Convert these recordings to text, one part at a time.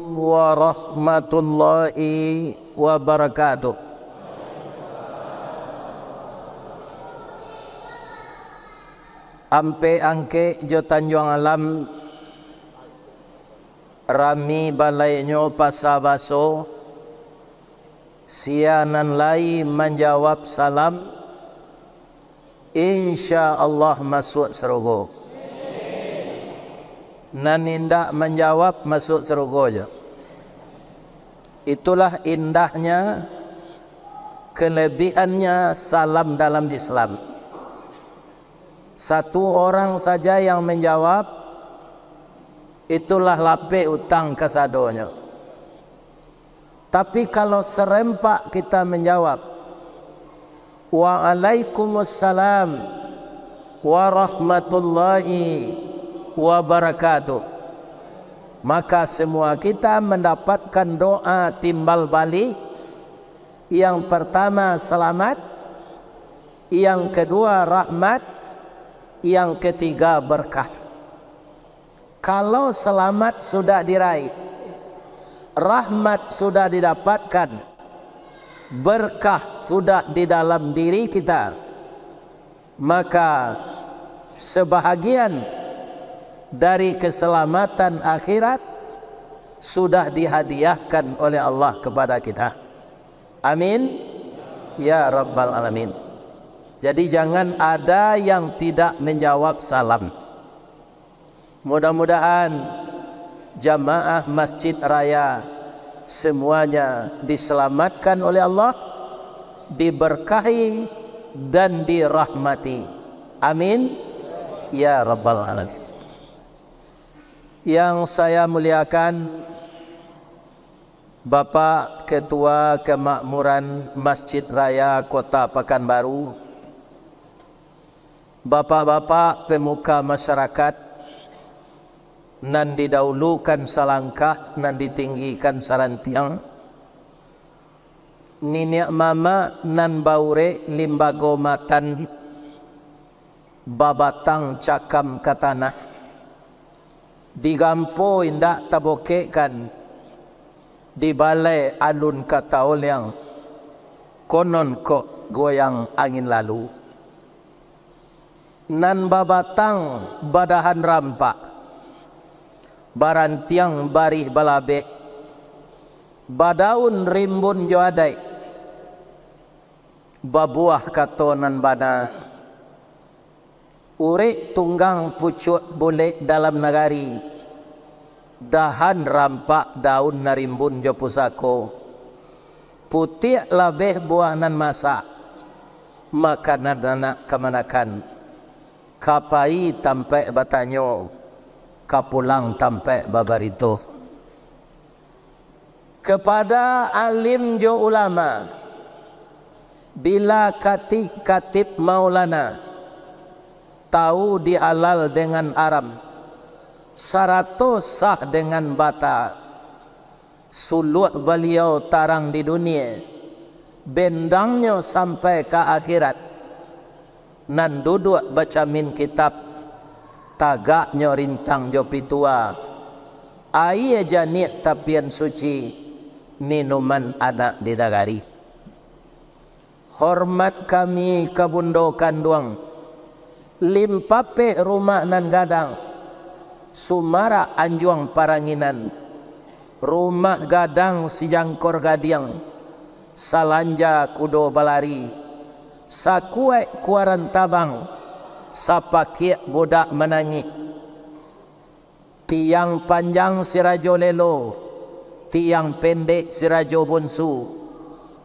warahmatullahi wabarakatuh Ampe angke jo juang alam Rami balai nyo pasabaso Sianan lai menjawab salam Salam insyaallah masuk syurga nan indah menjawab masuk syurga je itulah indahnya kelebihannya salam dalam Islam satu orang saja yang menjawab itulah lapik utang kesadonya tapi kalau serempak kita menjawab Wa wa Waalaikumsalam wa barakatuh. Maka semua kita mendapatkan doa timbal balik Yang pertama selamat Yang kedua rahmat Yang ketiga berkah Kalau selamat sudah diraih Rahmat sudah didapatkan berkah sudah di dalam diri kita maka sebahagian dari keselamatan akhirat sudah dihadiahkan oleh Allah kepada kita amin ya rabbal alamin jadi jangan ada yang tidak menjawab salam mudah-mudahan jamaah masjid raya semuanya diselamatkan oleh Allah diberkahi dan dirahmati amin ya rabbal alamin yang saya muliakan Bapak Ketua Kemakmuran Masjid Raya Kota Pekanbaru Bapak-bapak pemuka masyarakat nan didaulukan salangkah nan ditinggikan sarantiang Niniak mama nan baure limbago matan babatang cakam katana digampo inda tabokekan di balai alun kata yang konon kok goyang angin lalu nan babatang badahan rampak barantiang barih balabe badaun rimbun joadai babuah katonan bana, ure tunggang pucuk bulik dalam negari dahan rampak daun narimbun jo pusako putih labeh buah nan masak makanan anak kemanakan kapai tampak batanyo kapulang tampek babarito kepada alim jo ulama bila katik katip maulana tahu dialal dengan aram sarato sah dengan bata sulut beliau tarang di dunia bendangnya sampai ke akhirat nan duduk baca min kitab tagaknya rintang jo pitua air janik tapian suci minuman anak di dagari hormat kami kabundokan duang limpape rumah nan gadang sumara anjuang paranginan rumah gadang sijangkor gadiang salanja kudo balari sakuai kuaran tabang sapakik budak menangik tiang panjang sirajo lelo tiang pendek sirajo bunsu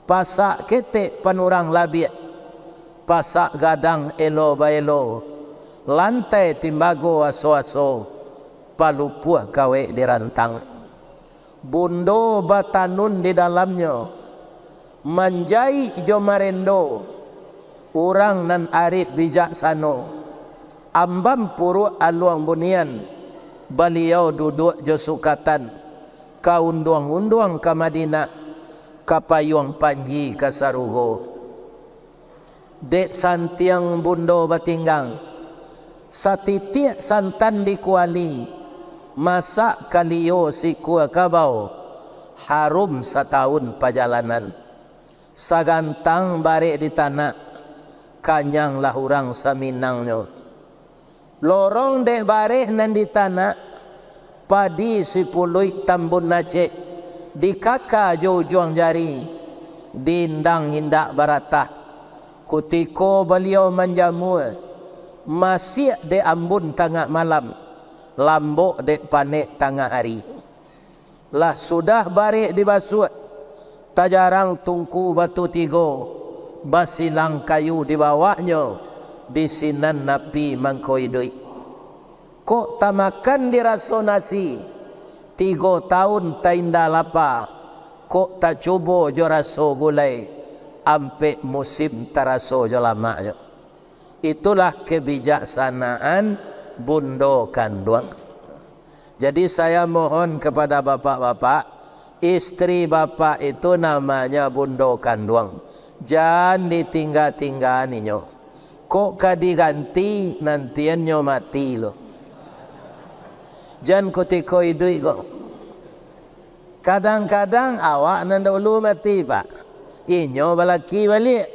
pasak ketek panurang labiat pasak gadang elo baelo lantai timbago aso-aso palu puah gawe di rantang bundo batanun di dalamnya manjai jo marendo orang nan arif bijak sano ambam puru aluang bunian baliau duduk je sukatan ka undung-undung ka Madinah ka payung panji ka saruho dek santiang bundo batinggang satitik santan di kuali masak kalio si kua kabau harum setahun perjalanan sagantang barik di tanah kanyang lah orang saminangnya lorong deh bareh nan di tanah padi sepuluh tambun nace di kaka jauh juang jari dindang hindak baratah kutiko beliau menjamu masih de ambun tengah malam lambok de panik tengah hari lah sudah barik di basut tajarang tungku batu tigo basilang kayu di bawahnya bisinan napi mangkoi mangkoidoi. Ko tamakan diraso nasi tiga tahun tainda lapa. Kok tak cubo joraso gulai ampe musim taraso jolama. Itulah kebijaksanaan bundo kanduang. Jadi saya mohon kepada bapak-bapak, istri bapak itu namanya bundo kanduang. Jangan ditinggal-tinggal ninyo. Ya kok ka diganti nantiannya mati lo jan ketika hidup kok kadang-kadang awak nan dulu mati pak inyo balaki balik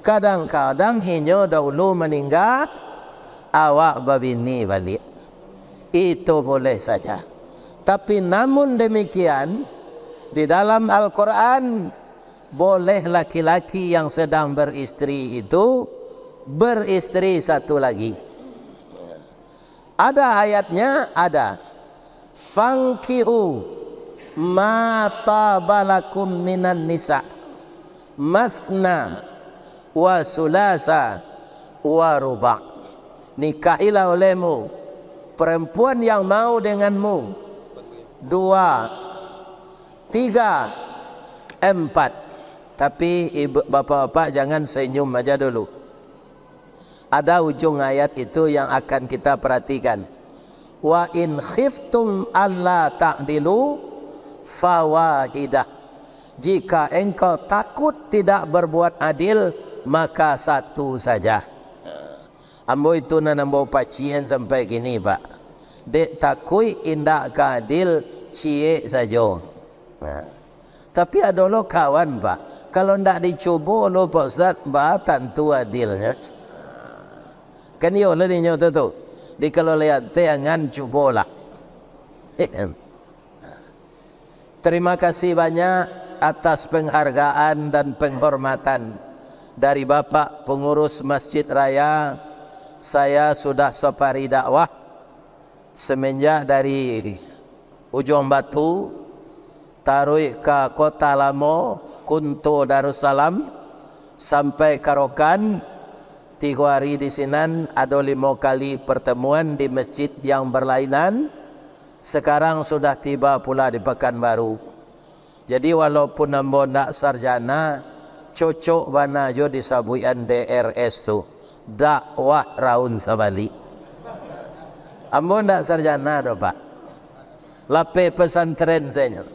kadang-kadang inyo dulu meninggal awak babini balik itu boleh saja tapi namun demikian di dalam Al-Quran boleh laki-laki yang sedang beristri itu beristri satu lagi. Ada ayatnya ada. Fankihu ma tabalakum minan nisa mathna wa sulasa wa ruba. Nikahilah olehmu perempuan yang mau denganmu. Dua, tiga, empat. Tapi ibu bapa bapa jangan senyum aja dulu ada ujung ayat itu yang akan kita perhatikan. Wa in khiftum alla ta'dilu fawahidah. Jika engkau takut tidak berbuat adil, maka satu saja. Ambo itu nan ambo pacien sampai gini, Pak. Dek takui indak kadil cie saja. Nah. Tapi ada lo kawan, Pak. Kalau ndak dicubo lo Pak Ustaz, ba tentu adilnya. Ya kenio le ni nyo tu di kalau lihat tayangan cubalah eh, eh. terima kasih banyak atas penghargaan dan penghormatan dari bapak pengurus masjid raya saya sudah separi dakwah semenjak dari ujung batu tarui ke kota lamo kunto darussalam sampai karokan tiga hari di sini ada lima kali pertemuan di masjid yang berlainan sekarang sudah tiba pula di pekan baru. jadi walaupun nombo nak sarjana cocok mana jo di sabuian DRS tu dakwah raun sabali ambo nak sarjana do pak lape pesantren senyor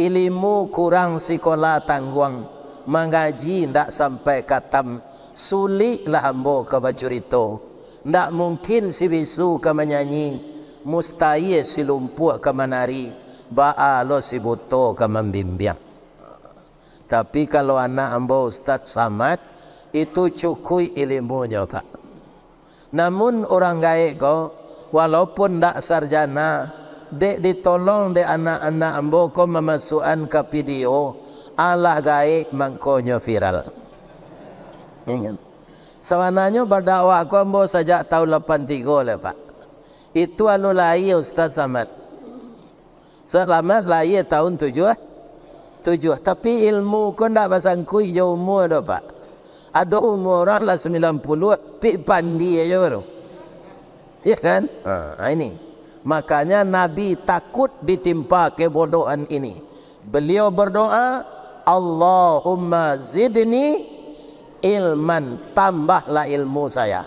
ilmu kurang sekolah tangguang mengaji tidak sampai katam sulitlah hamba ke baca cerita ndak mungkin si bisu ke menyanyi mustahil si lumpuh ke menari ba'alo si buto ke membimbing tapi kalau anak hamba ustaz samad itu cukup ilmunya tak namun orang gaik kau, walaupun tak sarjana dek ditolong dek anak-anak hamba kau memasukkan ke video alah gaik mangkonyo viral. Ingat. Sebenarnya berdakwah aku ambo sejak tahun 83 lah Pak. Itu anu lahir Ustaz Samad. Selamat lahir tahun 7 eh? tujuh. tapi ilmu ku ndak basangkui jo umur do Pak. Ada umur orang lah 90 pi pandi aja baru. Ya kan? Ha. ha ini. Makanya Nabi takut ditimpa kebodohan ini. Beliau berdoa, Allahumma zidni ilman tambahlah ilmu saya.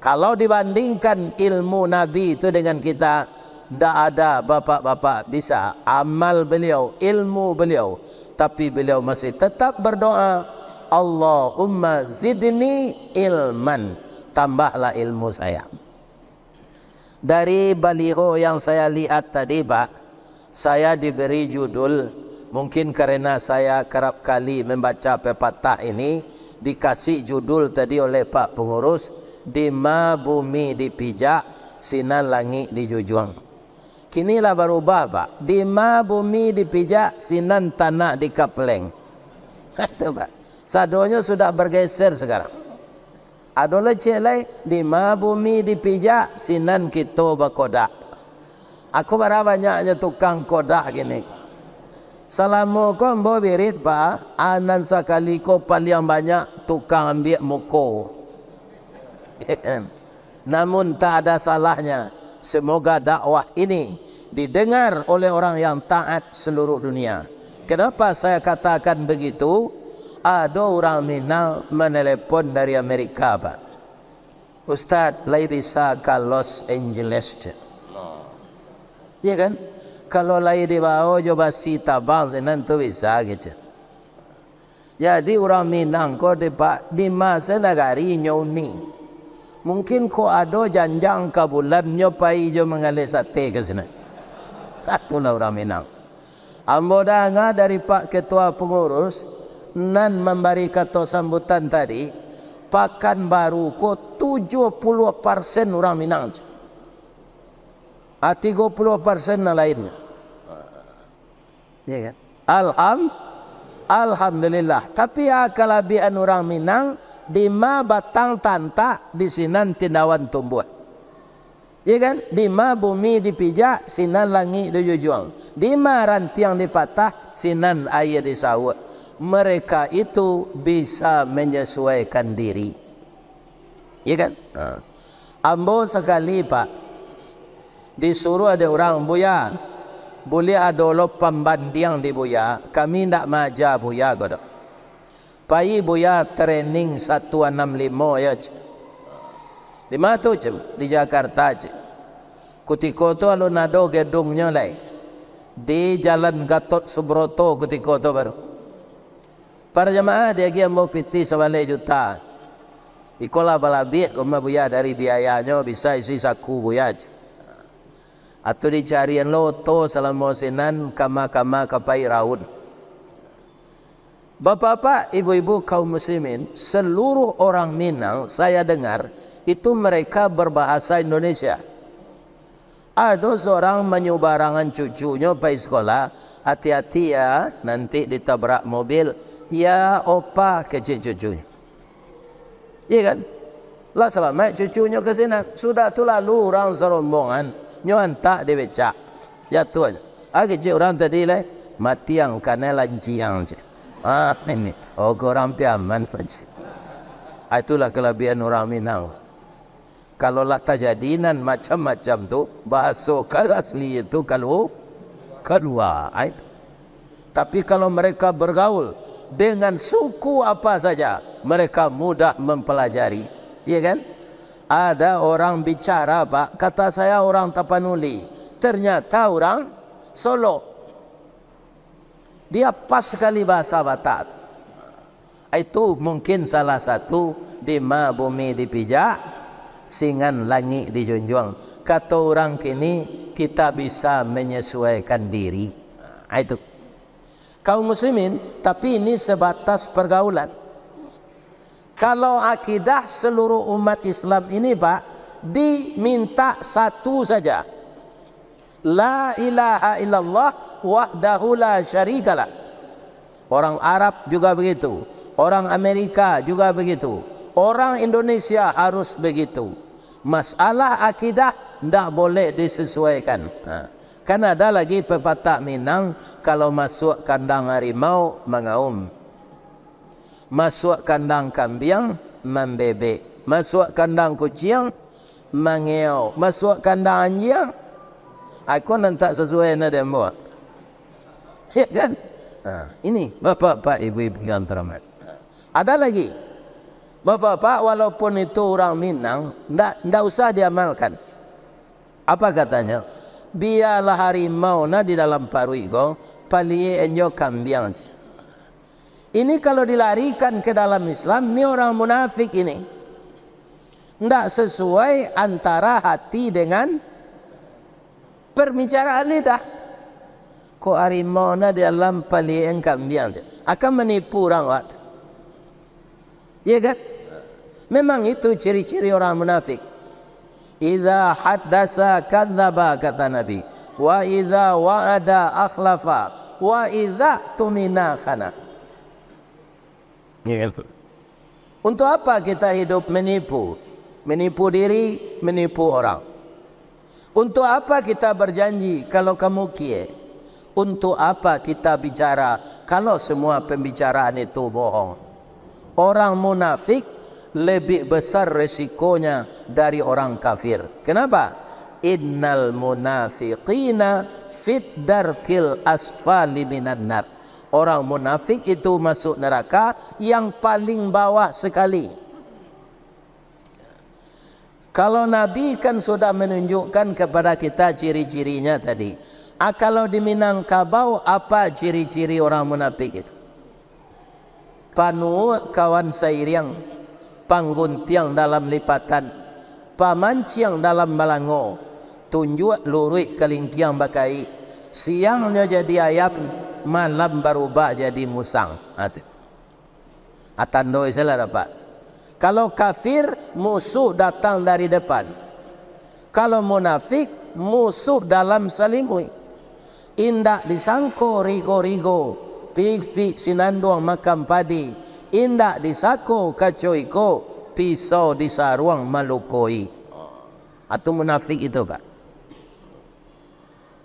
Kalau dibandingkan ilmu Nabi itu dengan kita, tidak ada bapak-bapak bisa amal beliau, ilmu beliau. Tapi beliau masih tetap berdoa, Allahumma zidni ilman, tambahlah ilmu saya. Dari baliho yang saya lihat tadi, Pak, saya diberi judul, mungkin kerana saya kerap kali membaca pepatah ini, dikasih judul tadi oleh Pak Pengurus Dima bumi dipijak sinan langit dijujuang Kinilah berubah Pak Dima bumi dipijak sinan tanah dikapeleng Itu Pak Sadonya sudah bergeser sekarang Adalah cik lain Dima bumi dipijak sinan kita berkodak Aku berapa banyaknya tukang kodak gini Pak Salamu kau mbo birit pa anan sakali ko paling banyak tukang ambil muko. Namun tak ada salahnya semoga dakwah ini didengar oleh orang yang taat seluruh dunia. Kenapa saya katakan begitu? Ada orang minal menelepon dari Amerika, Pak. Ustaz, lahir di Los Angeles. Ya kan? kalau lahir di bawah jo basi tabang senan tu bisa kece. Jadi orang Minang ko di di masa negari nyoni. Mungkin ko ado janjang ka bulan nyo pai jo mengale sate ke sana. Satu lah orang Minang. Ambo danga dari Pak Ketua Pengurus nan memberi kata sambutan tadi pakan baru ko 70% orang Minang. Je. 30 ah, persen yang lainnya. Ya kan? Alham, Alhamdulillah. Tapi ya ah, kelebihan orang Minang, di ma batang tanta, di sinan tindawan tumbuh. Ya kan? Di ma bumi dipijak, sinan langi dijujuang. Di ma yang dipatah, sinan air disawut. Mereka itu bisa menyesuaikan diri. Ya kan? Ah. Ambo sekali pak, disuruh ada orang buya boleh ada lo pembandiang di buya kami nak maja buya godok pai buya training 165 ya di mana tu cem di jakarta je kutiko tu alun nado gedungnya lai di jalan gatot subroto kutiko tu baru para jemaah dia gi mau piti 1 juta Ikolah balabi, kau mau buaya dari biayanya, bisa isi saku buaya atau dicarian loto selama senan kama kama kapai raun. Bapak-bapak, ibu-ibu kaum muslimin, seluruh orang Minang saya dengar itu mereka berbahasa Indonesia. Ada seorang menyubarangan cucunya pergi sekolah, hati-hati ya nanti ditabrak mobil. Ya opa kecil cucunya. Iya kan? Lah selamat cucunya ke sini. Sudah tu lalu orang serombongan nyuan tak dibecak. Jatuh aja. Akhir ah, cik orang tadi lah. Mati yang kanan lanci yang cik. Ah, ini. Oh, korang pi aman cik. Ah, itulah kelebihan orang Minang. Kalau lah terjadi nan macam-macam tu. Bahasa kan asli itu kalau keluar. Ait. Tapi kalau mereka bergaul dengan suku apa saja. Mereka mudah mempelajari. Ya Ya kan? ada orang bicara pak kata saya orang Tapanuli ternyata orang Solo dia pas sekali bahasa Batak itu mungkin salah satu di ma bumi dipijak singan langit dijunjung kata orang kini kita bisa menyesuaikan diri ha, itu kau muslimin tapi ini sebatas pergaulan kalau akidah seluruh umat Islam ini Pak diminta satu saja la ilaha illallah wahdahu la syarikalah orang Arab juga begitu orang Amerika juga begitu orang Indonesia harus begitu masalah akidah tidak boleh disesuaikan ha. kan ada lagi pepatah Minang kalau masuk kandang harimau mengaum masuk kandang kambing membebek masuk kandang kucing mangiau masuk kandang anjing aku nak tak sesuai nak dia buat ya kan ha. ini bapak-bapak ibu-ibu yang teramat ada lagi bapak-bapak walaupun itu orang Minang ndak ndak usah diamalkan apa katanya biarlah harimau na di dalam paru igo paliye enyo kambiang cik. Ini kalau dilarikan ke dalam Islam, ini orang munafik ini. Tidak sesuai antara hati dengan perbicaraan lidah. Ko harimau na di dalam paling kambian je. Akan menipu orang wat. Ya kan? Memang itu ciri-ciri orang munafik. Iza haddasa kadzaba kata Nabi. Wa iza wa'ada akhlafa. Wa iza tumina khanah. Iya kan? Untuk apa kita hidup menipu? Menipu diri, menipu orang. Untuk apa kita berjanji kalau kamu kie? Untuk apa kita bicara kalau semua pembicaraan itu bohong? Orang munafik lebih besar resikonya dari orang kafir. Kenapa? Innal munafiqina fit darkil asfali minan nar. orang munafik itu masuk neraka yang paling bawah sekali. Kalau Nabi kan sudah menunjukkan kepada kita ciri-cirinya tadi. Ah, kalau di Minangkabau apa ciri-ciri orang munafik itu? Panu kawan yang sairiang, pangguntiang dalam lipatan, pamanciang dalam balango, tunjuk lurik kelingkiang bakai, siangnya jadi ayam, malam berubah jadi musang. Atau ha, Atan doi saya dapat. Kalau kafir, musuh datang dari depan. Kalau munafik, musuh dalam selimut. Indak disangko rigo-rigo. Pik-pik sinanduang makam padi. Indak disako kacoiko. Pisau disaruang malukoi. Atau ha, munafik itu, Pak.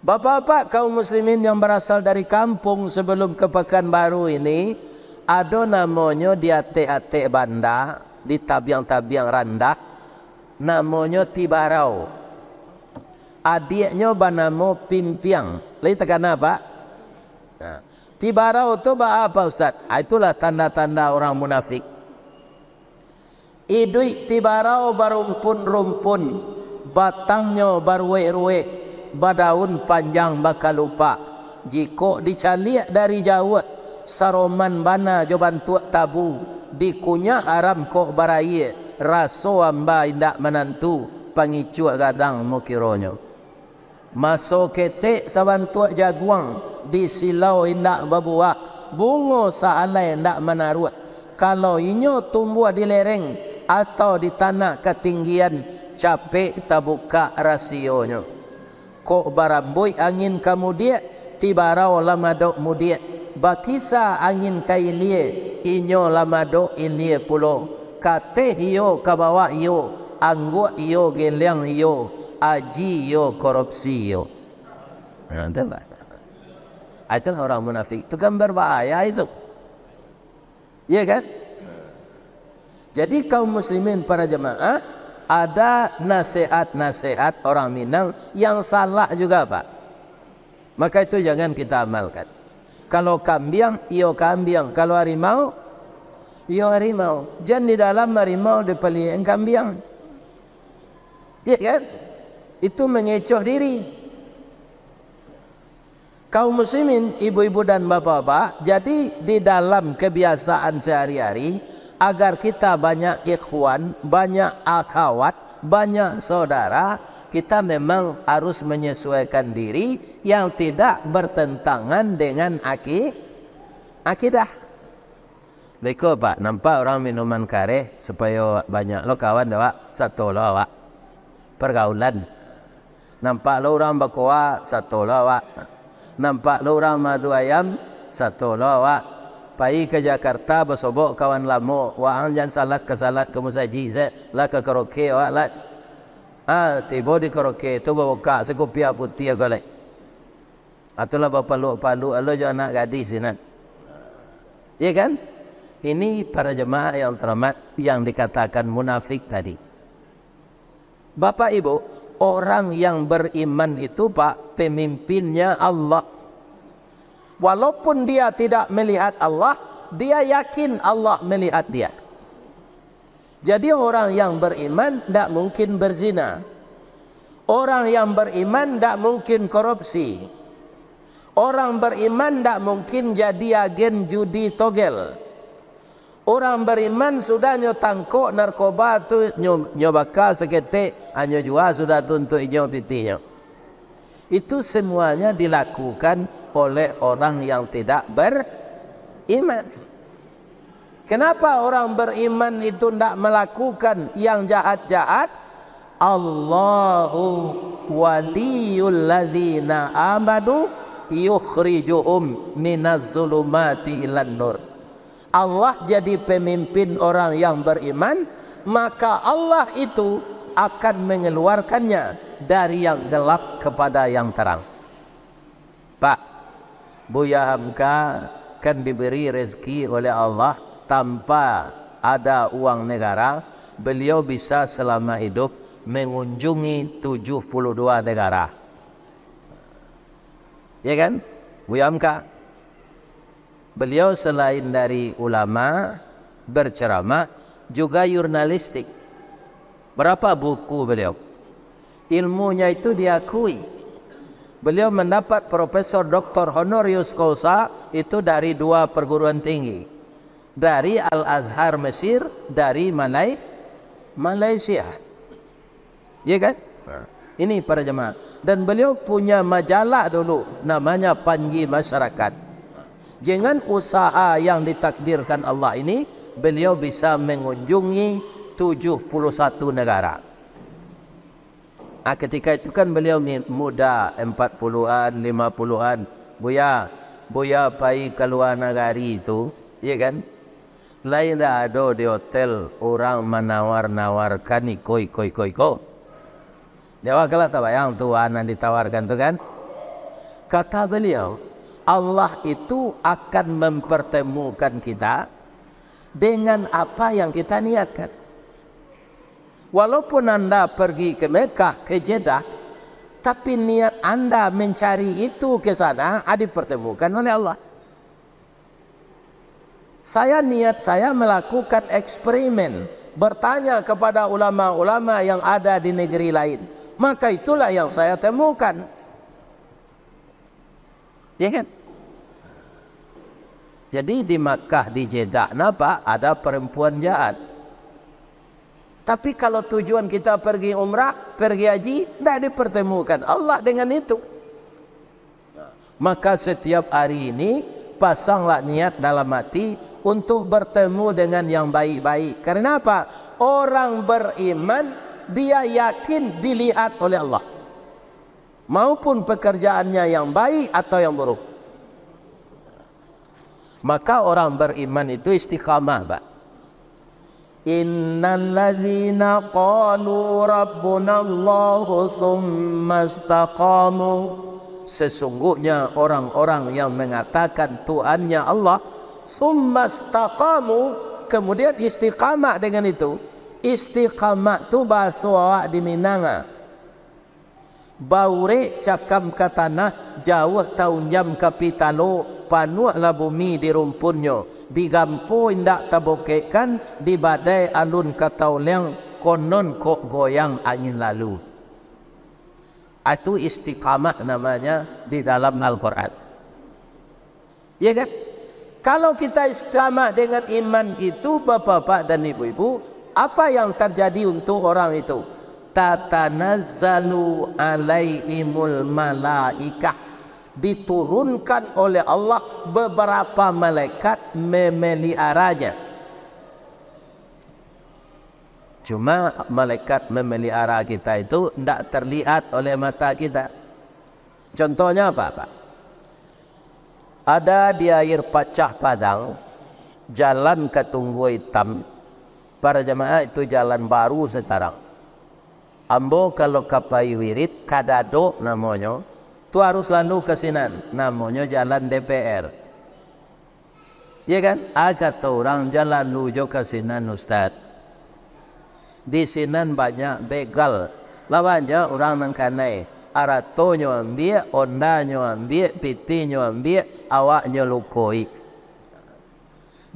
Bapak-bapak kaum muslimin yang berasal dari kampung sebelum ke Baru ini ada namanya di atik-atik bandar di tabiang-tabiang randah namanya Tibarau adiknya bernama Pimpiang lagi tekan apa? Nah. Ha. Tibarau itu apa Ustaz? Ha, itulah tanda-tanda orang munafik idui Tibarau berumpun-rumpun batangnya berwek-wek badaun panjang bakal lupa jiko dicaliak dari jauh saroman bana joban tuak tabu dikunyah haram kok barai raso amba indak menantu pangicu gadang mukironyo maso ketek saban tuak jaguang disilau indak babua. bungo saalai indak menaruak kalau inyo tumbuh di lereng atau di tanah ketinggian capek tabuka rasionyo kok baramboi angin kamu dia tibarau lama dok mudia bakisa angin kailie inyo lama dok inie pulo kate hiyo kabawa hiyo anggo hiyo geliang hiyo aji hiyo korupsi hiyo ya, itulah orang munafik tu kan berbahaya itu ya kan jadi kaum muslimin para jemaah ada nasihat-nasihat orang Minang yang salah juga Pak. Maka itu jangan kita amalkan. Kalau kambing, iyo kambing. Kalau harimau, iyo harimau. Jangan di dalam harimau dipelihara kambing. Ya kan? Itu mengecoh diri. Kau muslimin, ibu-ibu dan bapak-bapak, jadi di dalam kebiasaan sehari-hari, agar kita banyak ikhwan, banyak akhawat, banyak saudara, kita memang harus menyesuaikan diri yang tidak bertentangan dengan aki, akidah. Beko pak, nampak orang minuman kare supaya banyak lo kawan dah pak, satu lo pak, pergaulan. Nampak lo orang bakuah, satu lo pak. Nampak lo orang madu ayam, satu lo pak pai ke Jakarta bersobok kawan lamo wa anjan salat ke salat ke musaji se la ke karaoke wa la ah ha, tibo di karaoke tu bawa ka se kopi apo ti ko lai atulah bapa lu palu Allah jo anak gadis sini ya kan ini para jemaah yang teramat yang dikatakan munafik tadi Bapak Ibu orang yang beriman itu Pak pemimpinnya Allah walaupun dia tidak melihat Allah, dia yakin Allah melihat dia. Jadi orang yang beriman tidak mungkin berzina. Orang yang beriman tidak mungkin korupsi. Orang beriman tidak mungkin jadi agen judi togel. Orang beriman sudah nyotangko narkoba tu nyobaka sekete hanya jua sudah tuntut nyobitinya. Itu semuanya dilakukan oleh orang yang tidak beriman. Kenapa orang beriman itu tidak melakukan yang jahat-jahat? Allahu waliyul ladzina amanu yukhrijuhum minaz zulumati ilan nur. Allah jadi pemimpin orang yang beriman, maka Allah itu akan mengeluarkannya dari yang gelap kepada yang terang. Pak, Buya Hamka kan diberi rezeki oleh Allah tanpa ada uang negara. Beliau bisa selama hidup mengunjungi 72 negara. Ya kan? Buya Hamka. Beliau selain dari ulama berceramah juga jurnalistik. Berapa buku beliau? Ilmunya itu diakui. Beliau mendapat Profesor Dr. Honorius Kosa itu dari dua perguruan tinggi. Dari Al-Azhar Mesir, dari Malai, Malaysia. Ya kan? Ya. Ini para jemaah. Dan beliau punya majalah dulu namanya Panji Masyarakat. Jangan usaha yang ditakdirkan Allah ini, beliau bisa mengunjungi 71 negara. Ah ketika itu kan beliau muda 40-an 50-an buya buya pai keluar negari itu ya kan lain dah ada di hotel orang menawar-nawarkan iko iko iko iko. dia wakala tak bayang tu anak ditawarkan tu kan kata beliau Allah itu akan mempertemukan kita dengan apa yang kita niatkan Walaupun anda pergi ke Mekah, ke Jeddah, tapi niat anda mencari itu ke sana, adi ah, pertemukan oleh Allah. Saya niat saya melakukan eksperimen bertanya kepada ulama-ulama yang ada di negeri lain. Maka itulah yang saya temukan. Ya kan? Jadi di Makkah, di Jeddah, napa ada perempuan jahat. Tapi kalau tujuan kita pergi umrah, pergi haji, tidak dipertemukan Allah dengan itu. Maka setiap hari ini, pasanglah niat dalam hati untuk bertemu dengan yang baik-baik. Karena apa? Orang beriman, dia yakin dilihat oleh Allah. Maupun pekerjaannya yang baik atau yang buruk. Maka orang beriman itu istiqamah, Pak. إن الذين قالوا ربنا الله ثم استقاموا Sesungguhnya orang-orang yang mengatakan Tuhannya Allah Summa staqamu Kemudian istiqamah dengan itu Istiqamah tu bahasa wawak di Minanga Baurik cakam katana tanah Jawa tahun jam ke panuak la bumi di rumpunnya digampu indak tabokekan di badai alun katau leng konon kok goyang angin lalu itu istiqamah namanya di dalam Al-Quran ya kan kalau kita istiqamah dengan iman itu bapak-bapak dan ibu-ibu apa yang terjadi untuk orang itu tatanazzalu alaihimul malaikah diturunkan oleh Allah beberapa malaikat memeliharanya. Cuma malaikat memelihara kita itu tidak terlihat oleh mata kita. Contohnya apa, Pak? Ada di air pacah padang, jalan ke Tunggu Hitam. Para jemaah itu jalan baru sekarang. Ambo kalau kapai wirid, kadado namanya tu harus lalu ke sini. namanya jalan DPR ya kan agak orang jalan lalu ke sini ustaz di sini banyak begal lawan je orang mengkanai aratonyo ambie ondanyo ambie pitinyo ambie awaknyo lukoi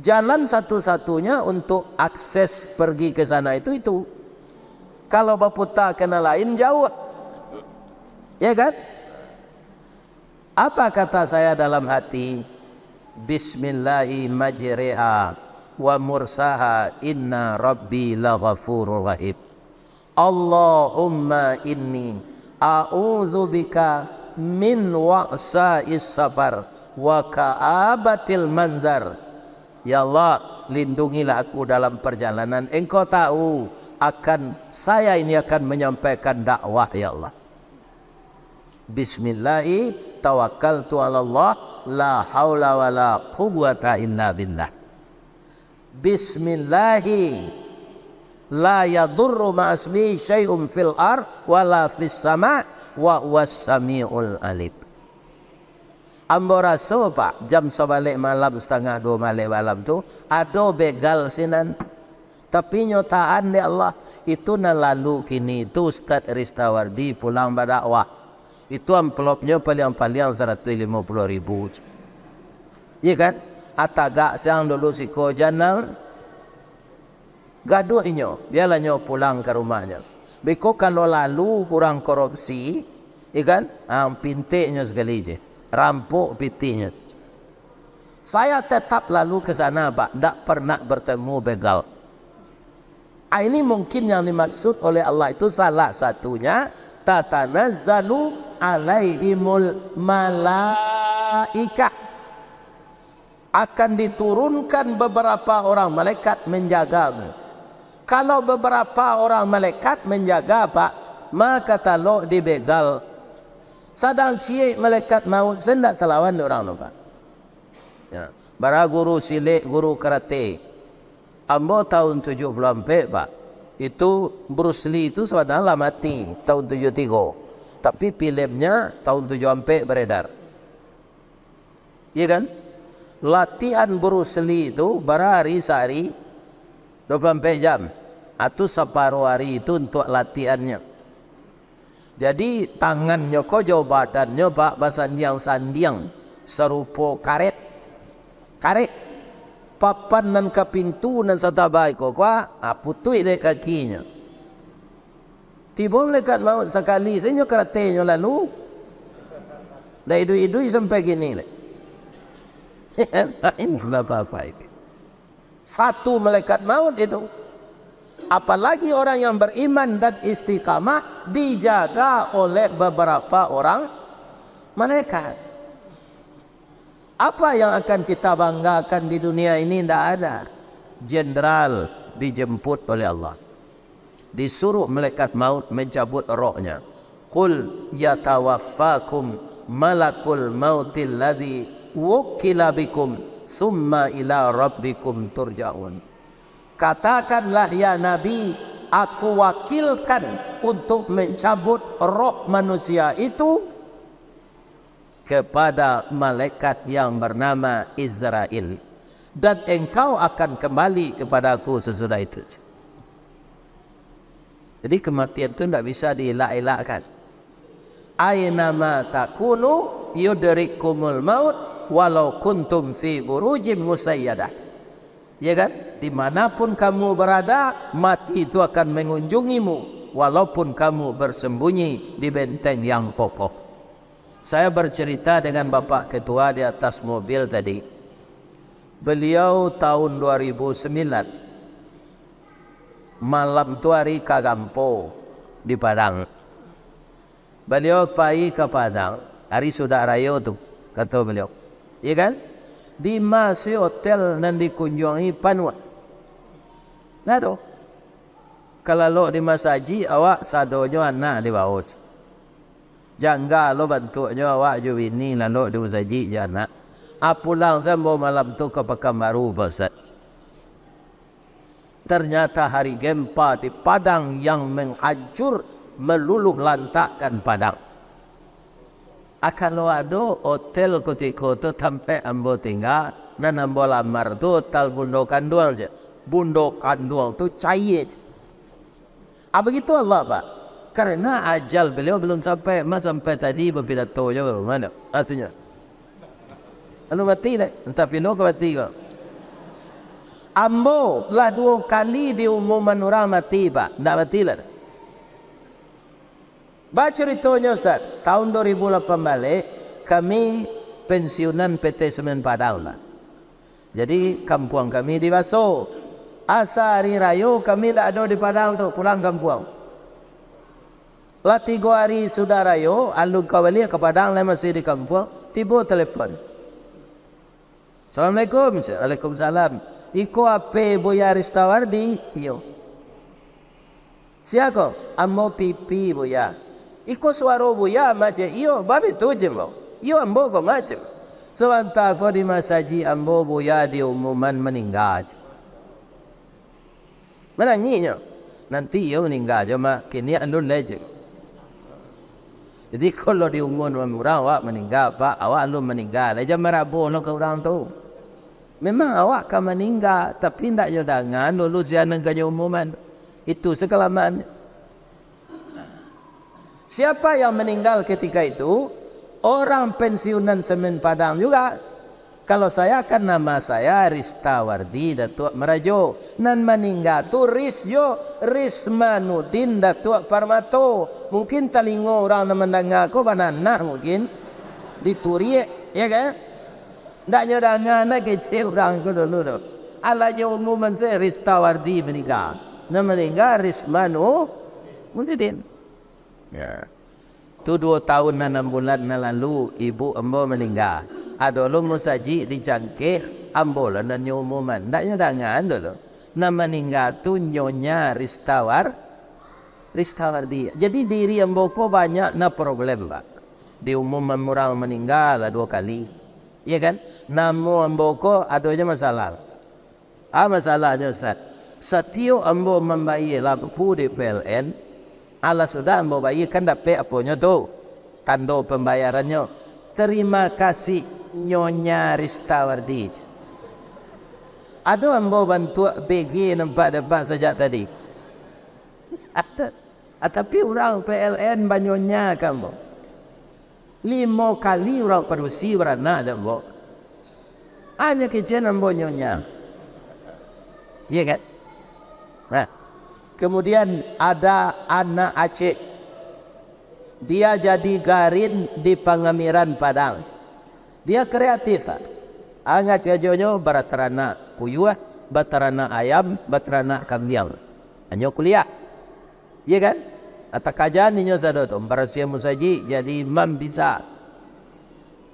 jalan satu-satunya untuk akses pergi ke sana itu itu kalau berputar kena lain jauh ya kan apa kata saya dalam hati? Bismillahirrahmanirrahim. Wa mursaha inna rabbi la ghafurur rahim. Allahumma inni a'udzu bika min wa'sa'is safar wa ka'abatil manzar. Ya Allah, lindungilah aku dalam perjalanan. Engkau tahu akan saya ini akan menyampaikan dakwah ya Allah. Bismillahirrahmanirrahim tawakkaltu 'alallah la haula wa la quwwata illa billah. Bismillahi, la yadurru ma'asmi syai'un fil ar wala fis sama' wa was samiul alim. Ambo rasa Pak jam sebalik malam setengah dua malam malam tu ada begal sinan tapi nyotaan ni Allah itu nalalu kini tu Ustaz Ristawardi pulang berdakwah itu amplopnya paling-paling 150 ribu ya kan atau gak siang dulu si ko janal gaduhnya biarlah nyok pulang ke rumahnya beko kalau lalu kurang korupsi ya kan um, pintiknya sekali je rampuk pintiknya saya tetap lalu ke sana pak tak pernah bertemu begal ah, ini mungkin yang dimaksud oleh Allah itu salah satunya tatanazzalu alaihimul malaika akan diturunkan beberapa orang malaikat menjagamu kalau beberapa orang malaikat menjaga pak maka talo dibegal sadang cie malaikat mau sendak terlawan orang tu pak ya. para guru silik guru karate ambo tahun 74 pak itu Bruce Lee itu sebenarnya lah mati tahun 73 tapi filmnya tahun 74 beredar iya kan latihan Bruce Lee itu berhari sehari 24 jam atau separuh hari itu untuk latihannya jadi tangannya kok jauh badannya pak bahasa niang sandiang serupa karet karet papan nan ka pintu nan sata bai ko ko ah putui de kakinya tibo lekat mau sekali senyo keratenyo lalu dai idu idu sampai gini le ain la papa satu malaikat maut itu apalagi orang yang beriman dan istiqamah dijaga oleh beberapa orang malaikat apa yang akan kita banggakan di dunia ini tidak ada jenderal dijemput oleh Allah disuruh melekat maut mencabut rohnya qul yatawaffakum malakul mautil ladhi wukila summa ila rabbikum turjaun katakanlah ya nabi aku wakilkan untuk mencabut roh manusia itu kepada malaikat yang bernama Israel dan engkau akan kembali kepada Aku sesudah itu. Jadi kematian itu tidak bisa dielak-elakkan. Aina takunu yudrikumul maut walau kuntum fi burujim musayyadah. Ya kan? Dimanapun kamu berada, mati itu akan mengunjungimu walaupun kamu bersembunyi di benteng yang kokoh. Saya bercerita dengan Bapak Ketua di atas mobil tadi. Beliau tahun 2009. Malam itu hari Kagampo di Padang. Beliau pergi ke Padang. Hari sudah raya itu. Kata beliau. Ya kan? Di masih hotel yang dikunjungi panua. Nah tu. Kalau lo di masaji, awak sadonya anak di bawah jangga lo bentuknya awak ju ini lalu di usaji je anak apulang sembo malam tu ke pekan baru pasat ternyata hari gempa di padang yang menghancur meluluh lantakan padang lo ado hotel ketika itu sampai ambo tinggal dan ambo lamar tu tal bundokan kandual je Bundokan kandual tu cair apa ah, gitu Allah pak Karena ajal beliau belum sampai. Mas sampai tadi berpidato je. Mana? Artinya. Anu mati lah. Entah fino ke mati ke? Ambo lah dua kali di umuman orang mati pak. Nak mati lah. Baca ceritanya Ustaz. Tahun 2008 balik. Kami pensiunan PT Semen Padang lah. Jadi kampung kami di Baso. Asa hari raya kami tak lah ada di Padang tu. Pulang kampung. Lah tiga hari saudara yo alun kau balik ke padang lain masih di kampung, tiba telefon. Assalamualaikum. Waalaikumsalam. Iko apa boya restawar di yo. Siako, ammo pipi boya. Iko suaro boya macam yo, babi tu je mau. Yo ambo ko macam. Sebab tak ko di masaji ambo boya di umuman meninggal. Mana nyinyo? Nanti yo meninggal, cuma kini anu lejeng. Jadi kalau di umur orang murah awak meninggal pak awak lalu meninggal aja merabu lo ke orang tu. Memang awak akan meninggal tapi tidak jodangan Lalu zian dengan umuman itu sekelaman. Siapa yang meninggal ketika itu orang pensiunan semen padang juga kalau saya kan nama saya Rista Wardi Datuk Merajo. Nan meninggal tu Risjo Rismanudin Datuk Parmato. Mungkin telinga orang nak mendengar ko banana mungkin. di Dituriek, ya kan? Tak ada anak-anak kecil orang ko dulu Alanya umum saya Rista Wardi meninggal. Nan meninggal Rismanu Mudidin. Ya. Yeah. Tu dua tahun enam bulan lalu ibu embo meninggal ada lu musaji dicangkih ambol dan nyumuman ndaknya dangan dulu Nama meninggal tu nyonya ristawar ristawar dia jadi diri amboko banyak na problem pak. di umum memurang meninggal lah dua kali ya kan namo amboko adanya masalah apa ah, masalahnya ustaz Satio ambo membayar lapu di PLN Allah sudah ambo bayar kan dapat apanya tu Tando pembayarannya terima kasih nyonya Ristawardij. Ada yang bawa bantu BG nampak depan sejak tadi. Ada. Ah, tapi orang PLN banyonya kamu. Lima kali orang perusi warna ada bawa. Hanya kerja nampak nyonya. Ya kan? Nah. Ha. Kemudian ada anak Aceh. Dia jadi garin di pengamiran Padang dia kreatif angat jojonyo baratarana kuyuh, baratarana ayam baratarana kambing anyo kuliah iya kan Ata atakajan ninyo sadoto barasia musaji jadi imam bisa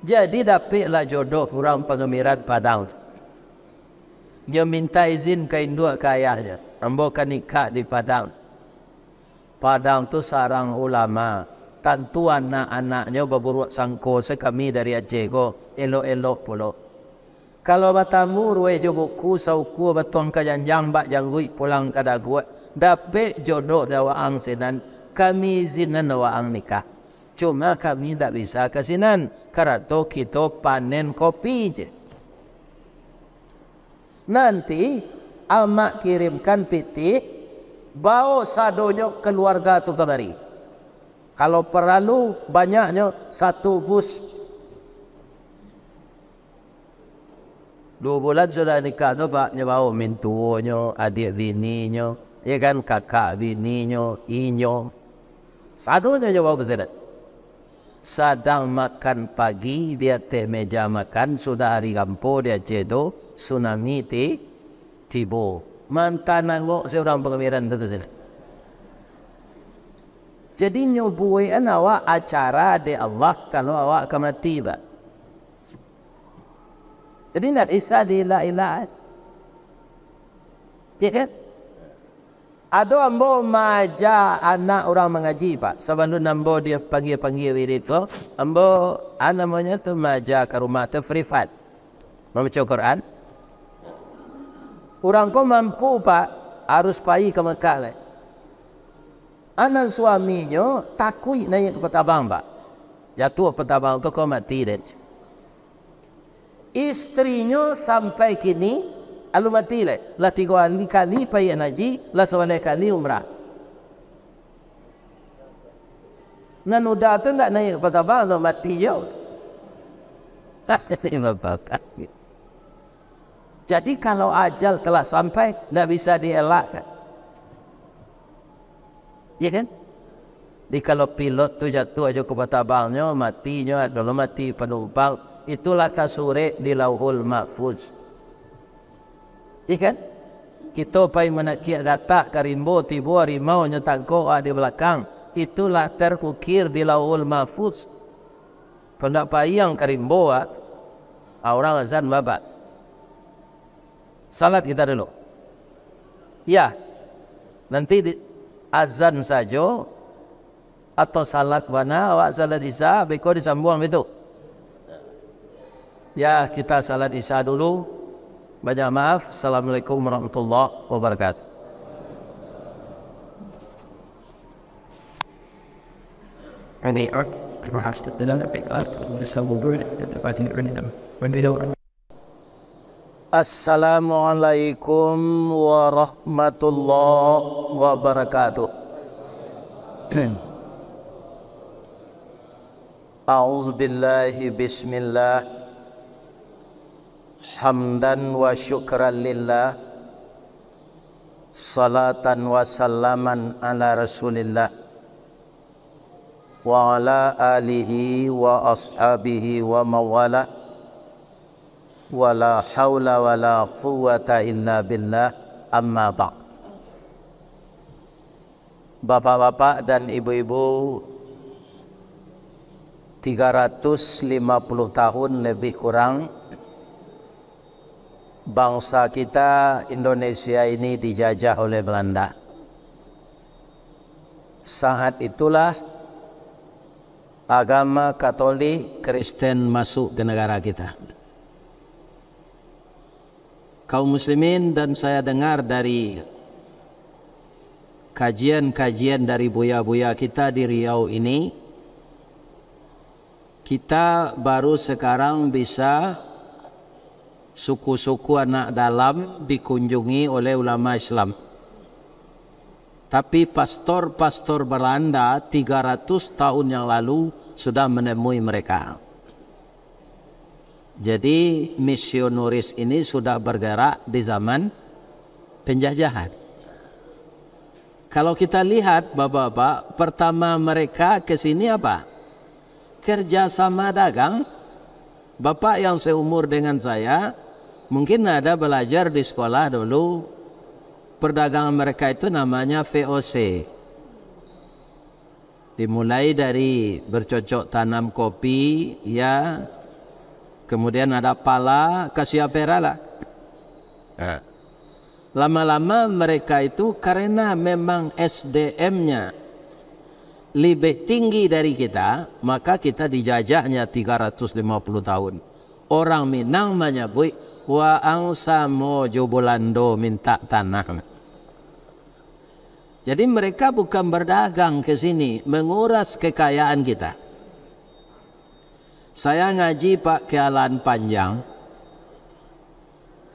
jadi dapat dapatlah jodoh orang pengemiran padang dia minta izin ke indua ke ayahnya ambo kan nikah di padang padang tu sarang ulama' tantu anak-anaknya berburuk sangko kami dari Aceh ko elok-elok pula. Kalau batamu ruai je buku sauku batong ka janjang bak janggui pulang ka dagu dapat jodoh dawa waang sinan kami zinan ang nikah. Cuma kami tak bisa ka sinan karato kita panen kopi je. Nanti amak kirimkan piti bawa sadonyo keluarga tu kemari. Ke kalau perlu banyaknya satu bus. Dua bulan sudah nikah tu pak nyebau mentuonyo, adik bininya, ya kan kakak bininya, inyo. Sadonya nyebau bezeret. Sadang makan pagi dia teh meja makan sudah hari gampo dia cedo tsunami ti tibo mantan nak bok seorang pengemiran tu tu sini. Jadi nyobui kan awak acara di Allah kalau awak akan mati tak? Jadi nak isa di la ilah. Ya kan? Ada ambo maja anak orang mengaji pak. Sebab nambo dia panggil panggil wirid tu. Ambo anak ah, namanya tu maja ke rumah tu frifat. Membaca Quran. Orang kau mampu pak harus pergi ke Mekah. Lah. Anak suaminya takut naik ke petabang pak. Jatuh petabang tu kau mati dan. Istrinya sampai kini alu mati le. La tiga kali kali pay energi, la sebanyak kali umrah. Nan udah tu tidak naik ke petabang lo mati yo. Terima bapak. Jadi kalau ajal telah sampai, tidak bisa dielakkan. Ya kan? Jadi kalau pilot tu jatuh aja ke batabalnya, matinya, dalam mati penumpang, itulah kasure di lauhul mahfuz. Ya kan? Kita pai menakia data karimbo tibo harimau nyetangko di belakang. Itulah terkukir di lauhul mahfuz. Pendak yang karimbo ah, Orang azan babat. Salat kita dulu. Ya. Nanti di, azan saja atau salat mana? awak salat isya beko disambung begitu ya kita salat isya dulu banyak maaf assalamualaikum warahmatullahi wabarakatuh Ini oh, terima kasih telah berbicara bersama dengan tempat ini. Assalamualaikum warahmatullahi wabarakatuh. A'udz billahi bismillah. Hamdan wa syukran lillah. Salatan wa salaman ala Rasulillah. Wa ala alihi wa ashabihi wa mawalah wala haula wala quwata illa billah amma ba' Bapak-bapak dan ibu-ibu 350 tahun lebih kurang bangsa kita Indonesia ini dijajah oleh Belanda. Saat itulah agama Katolik Kristen masuk ke negara kita. kaum muslimin dan saya dengar dari kajian-kajian dari buya-buya kita di Riau ini kita baru sekarang bisa suku-suku anak dalam dikunjungi oleh ulama Islam. Tapi pastor-pastor Belanda 300 tahun yang lalu sudah menemui mereka. Jadi misionaris ini sudah bergerak di zaman penjajahan. Kalau kita lihat bapak-bapak, pertama mereka ke sini apa? Kerjasama dagang. Bapak yang seumur dengan saya, mungkin ada belajar di sekolah dulu. Perdagangan mereka itu namanya VOC. Dimulai dari bercocok tanam kopi, ya Kemudian ada pala kasiaperala. lah. Lama-lama mereka itu karena memang SDM-nya lebih tinggi dari kita, maka kita dijajahnya 350 tahun. Orang Minang menyebut wa angsa mojo bolando minta tanah. Jadi mereka bukan berdagang ke sini, menguras kekayaan kita. Saya ngaji Pak Kialan Panjang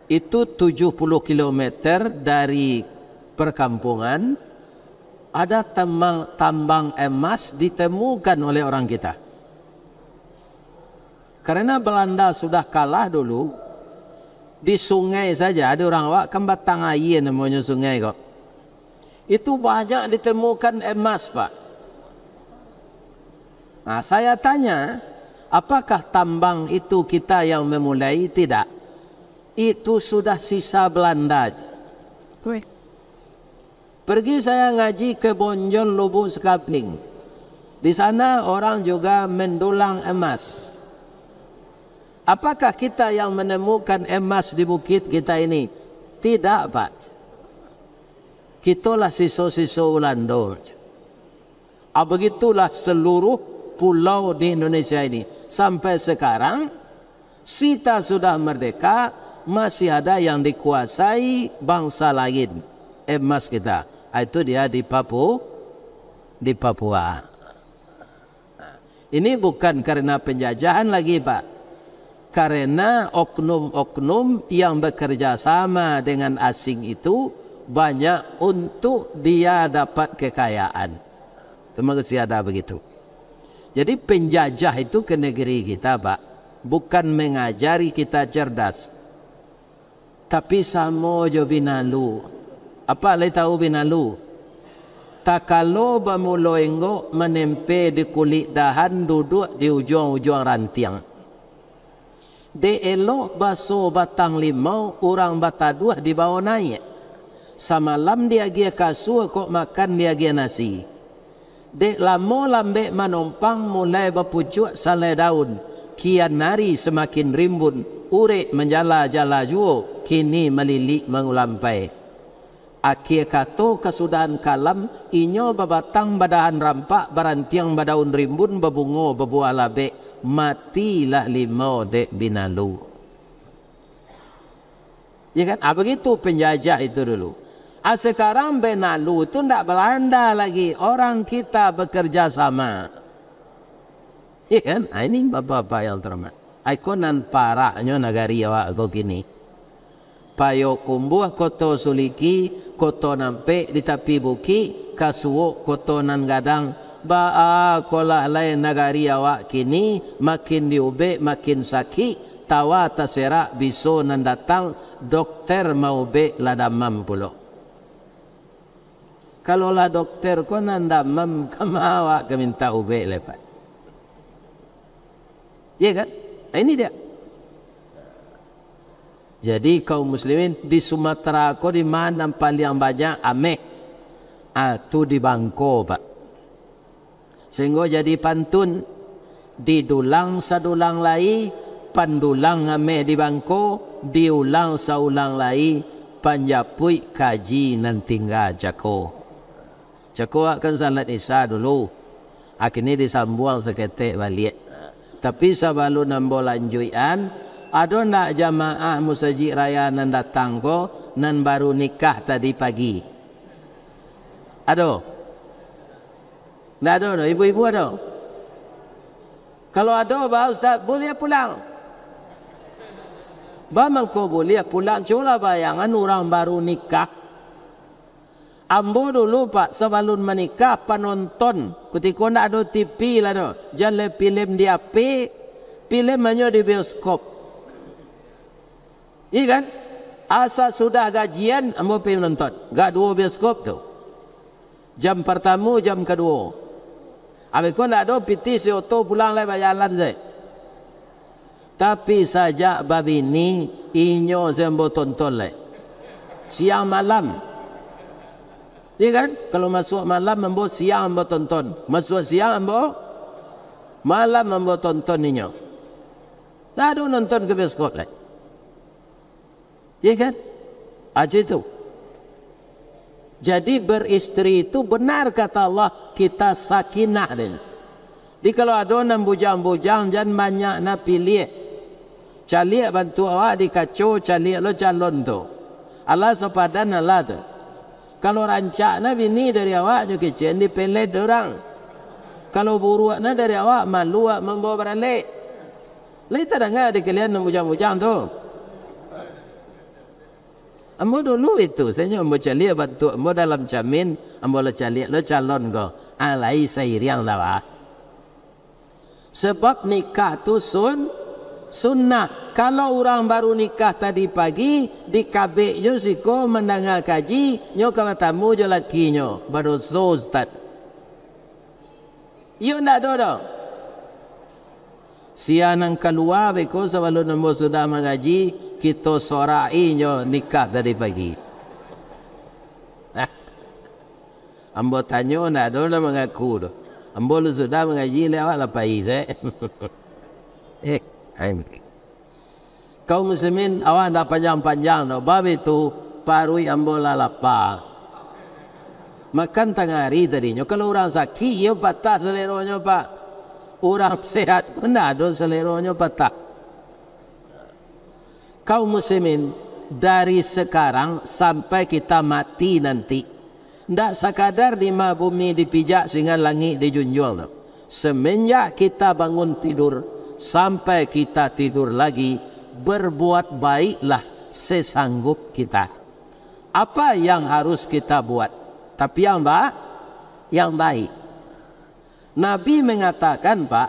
Itu 70 km dari perkampungan Ada tambang, tambang emas ditemukan oleh orang kita Karena Belanda sudah kalah dulu Di sungai saja ada orang awak kan batang air namanya sungai kok Itu banyak ditemukan emas Pak Nah Saya tanya apakah tambang itu kita yang memulai? Tidak. Itu sudah sisa Belanda. Oi. Pergi saya ngaji ke Bonjol Lubuk Sekaping. Di sana orang juga mendulang emas. Apakah kita yang menemukan emas di bukit kita ini? Tidak, Pak. Kitalah siso-siso Ulandor. Ah, begitulah seluruh pulau di Indonesia ini. sampai sekarang Sita sudah merdeka masih ada yang dikuasai bangsa lain emas eh, kita ah, itu dia di Papua di Papua ini bukan karena penjajahan lagi Pak karena oknum-oknum yang bekerja sama dengan asing itu banyak untuk dia dapat kekayaan. Terima kasih ada begitu. Jadi penjajah itu ke negeri kita, Pak. Bukan mengajari kita cerdas. Tapi sama jo binalu. Apa le tahu binalu? Takalo loengo menempe di kulit dahan duduk di ujung-ujung rantiang. De elok baso batang limau, orang batadua di bawah naik. Samalam dia gia kasua kok makan dia gia nasi de lamo lambe manompang mulai bepucuk salai daun kian nari semakin rimbun ure menjala jala juo kini melilik mengulampai akhir kato kesudahan kalam inyo babatang badahan rampak barantiang badaun rimbun bebungo bebuah labe matilah limo de binalu ya kan apa ah, gitu penjajah itu dulu Ah, sekarang benalu itu tidak Belanda lagi. Orang kita bekerja sama. Ya kan? Ah, ini bapak-bapak yang terhormat. Aku ah, nan parahnya negari awak aku kini. Payo kumbuh koto suliki, koto nampe di tapi buki, kasuo koto nan gadang. Ba'a kolah lain negari awak kini, makin diube makin sakit. Tawa taserak biso nan datang, dokter mau be ladamam pulok. Kalau lah doktor kau nanda mem kemawa ke minta ubek lepas. Ya kan? Ah, ini dia. Jadi kau muslimin di Sumatera kau di mana paling banyak ameh. atau ah, di Bangko, Pak. Sehingga jadi pantun di dulang sa sadulang lai pandulang ameh di Bangko, diulang saulang lai panjapui kaji nanti ngajak kau cekuatkan salat isya dulu akhirnya disambung seketik balik tapi sebelum nambah lanjutan ada nak jamaah musajik raya nan datang ko nan baru nikah tadi pagi ada tidak ada ibu-ibu ada kalau ada bah ustaz boleh pulang bah mengko boleh pulang cuma lah bayangan orang baru nikah Ambo dulu pak sebelum menikah penonton ketika nak ada TV lah tu. Jangan pilih dia p, pilih hanya di bioskop. Ini kan? Asal sudah gajian, ambo pergi menonton. Gak dua bioskop tu. Jam pertama, jam kedua. Habis kau nak ada piti si otor pulang lah bayalan saya. Tapi saja babi ni, inyo saya ambo tonton lah. Siang malam, Ya kan? Kalau masuk malam ambo siang ambo tonton. Masuk siang ambo malam ambo tonton inyo. Tak ada nonton ke bioskop lah. Ya kan? Aja ha, itu. Jadi beristri itu benar kata Allah kita sakinah dia. Jadi kalau ada orang bujang-bujang jangan banyak nak pilih. Caliak bantu awak dikacau, caliak lo calon tu. Allah sepadan Allah tu. Kalau rancak na bini dari awak jo kecen di pelet orang. Kalau buruk na dari awak malu awak membawa beralik. Lai terang ada kalian nak bujang-bujang tu. Ambo dulu itu Saya ambo celia bantu ambo dalam cermin ambo le lah celia le calon go alai ah, sairiang lah. Sebab nikah tu sun sunnah kalau orang baru nikah tadi pagi di kabik yo siko mendengar kaji nyo ka matamu jo laki nyo baru so ustaz yo ndak do do sia nang keluar be ko sawalo nombor sudah mengaji kita sorai nyo nikah tadi pagi Ambo tanyo nak do mengaku do. Ambo lu sudah mengaji lewat lapai se. Eh. Amin. Kau muslimin awak dah panjang-panjang tau. Bab itu parui ambola lapa. Makan tengah hari tadinya. Kalau orang sakit, ia ya patah seleronya pak. Orang sehat pun ada seleronya patah. Kau muslimin dari sekarang sampai kita mati nanti. Tak sekadar di mabumi dipijak sehingga langit dijunjul. Semenjak kita bangun tidur, sampai kita tidur lagi berbuat baiklah sesanggup kita apa yang harus kita buat tapi yang baik yang baik Nabi mengatakan pak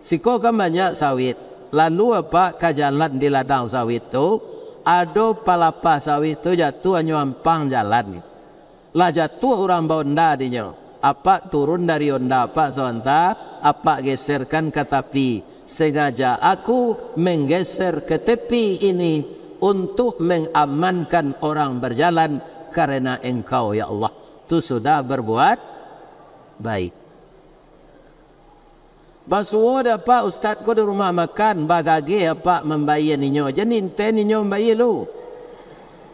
siko banyak sawit lalu apa kajalan di ladang sawit itu ada palapa sawit itu jatuh nyampang jalan lah jatuh orang bonda dinya apa turun dari onda apa sontak apa geserkan ke tapi sengaja aku menggeser ke tepi ini untuk mengamankan orang berjalan karena engkau ya Allah itu sudah berbuat baik Baswo Pak ustaz ko di rumah makan bagagi ya Pak membayar ninyo jadi ente ninyo membayar lu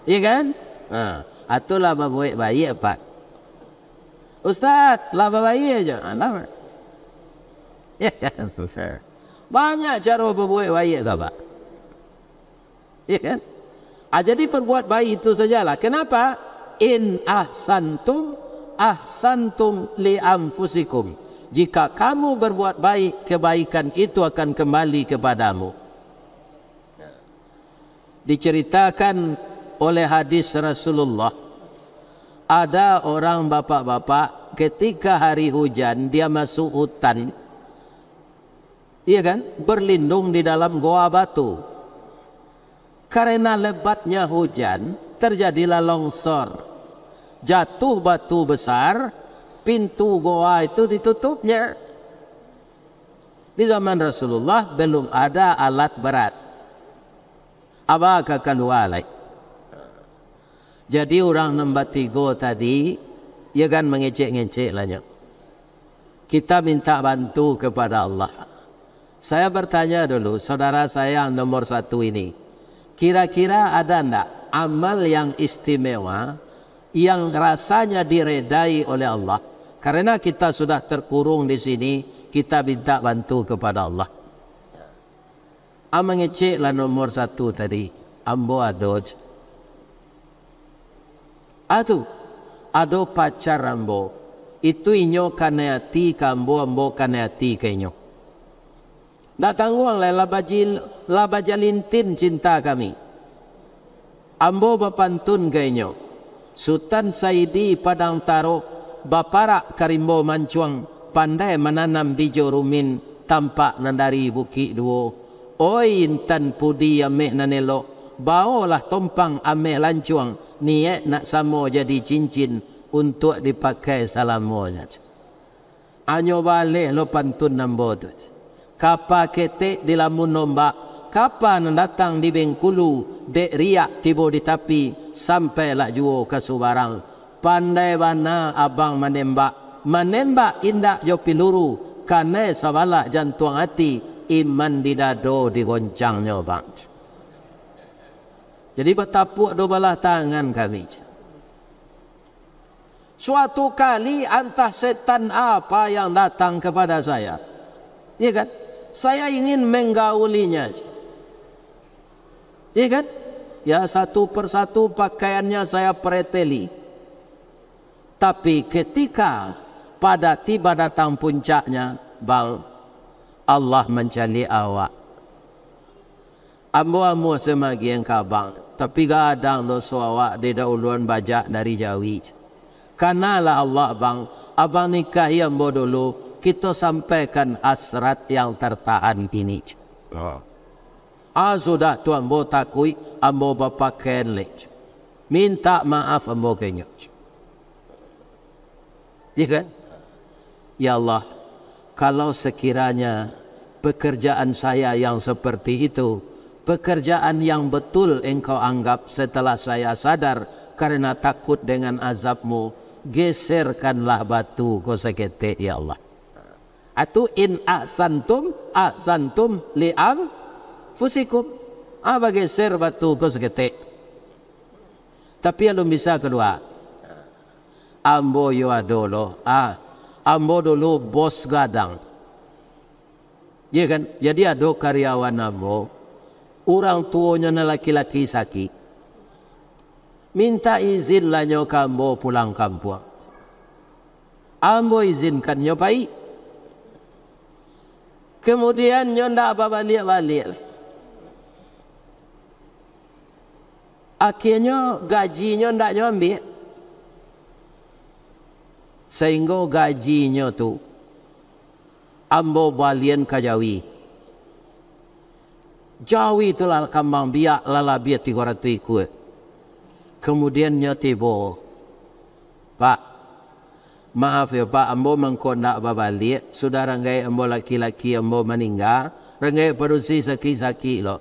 ya kan ha atulah babai bayar Pak? ustaz lah babai aja ya, ya. Banyak cara berbuat baik tak pak? Ya kan? Ah, jadi perbuat baik itu sajalah. Kenapa? In ahsantum ahsantum li anfusikum. Jika kamu berbuat baik, kebaikan itu akan kembali kepadamu. Diceritakan oleh hadis Rasulullah. Ada orang bapak-bapak ketika hari hujan dia masuk hutan. Iya kan? Berlindung di dalam goa batu. Karena lebatnya hujan, terjadilah longsor. Jatuh batu besar, pintu goa itu ditutupnya. Di zaman Rasulullah belum ada alat berat. Apa akan walai? Jadi orang nembat tigo tadi, ia ya kan mengecek-ngecek lah. Kita minta bantu kepada Allah. Saya bertanya dulu, saudara saya yang nomor satu ini, kira-kira ada enggak amal yang istimewa yang rasanya diredai oleh Allah? Karena kita sudah terkurung di sini, kita minta bantu kepada Allah. Amang lah nomor satu tadi, ambo adoj. Atu, ado pacar ambo, itu inyo kaneati kambo ambo ke kenyok. Datang uanglah labajil jalintin cinta kami. Ambo bapantun gayo. Sultan Saidi Padang Taro bapara karimbo mancuang pandai menanam biji rumin tampak nandari bukit duo. Oi intan pudi ameh nanelo baolah tompang ame lancuang niat nak samo jadi cincin untuk dipakai salamonya. Anyo balik lo pantun nambo tu kapal kete di lamun nomba kapan datang di Bengkulu dek riak tiba di tapi sampai lah juo ke subarang pandai mana abang menembak menembak indak jo piluru kane sabala jantung hati iman di dado digoncangnya bang jadi bertapuk dua belah tangan kami suatu kali antah setan apa yang datang kepada saya ya kan saya ingin menggaulinya. Iya kan? Ya satu persatu pakaiannya saya preteli. Tapi ketika pada tiba datang puncaknya, bal Allah mencari awak. Ambo ambo semagi yang kabang. Tapi ada lo suawak di dauluan bajak dari Jawi. Kanalah Allah bang. Abang nikah yang bodoh dulu kita sampaikan hasrat yang tertahan ini. Ah. Ha. Ah sudah tu ambo takui ambo bapa kenlej. Minta maaf ambo kenyo. Ya kan? Ya Allah, kalau sekiranya pekerjaan saya yang seperti itu, pekerjaan yang betul engkau anggap setelah saya sadar karena takut dengan azabmu, geserkanlah batu kau sekete ya Allah. Atau in ahsantum ahsantum li am fusikum. Ah bagi ser batu ko segete. Tapi alu bisa kedua. Ambo yo adolo ah ambo dulu bos gadang. Ya kan? Jadi ada karyawan ambo orang tuanya na laki-laki sakit. Minta izin lah nyokambo pulang kampung. Ambo izinkan nyopai. Kemudian nyonda apa balik balik. Akhirnya gajinya ndak nyambik. Sehingga gajinya tu ambo balian kajawi, Jawi. Jawi tu lah kambang biak lala biak tiga ratus ikut. Kemudian nyatibo. Pak, Maaf ya Pak, ambo mengko nak balik. sudah rangai ambo laki-laki ambo meninggal, rangai perusi sakit-sakit lo.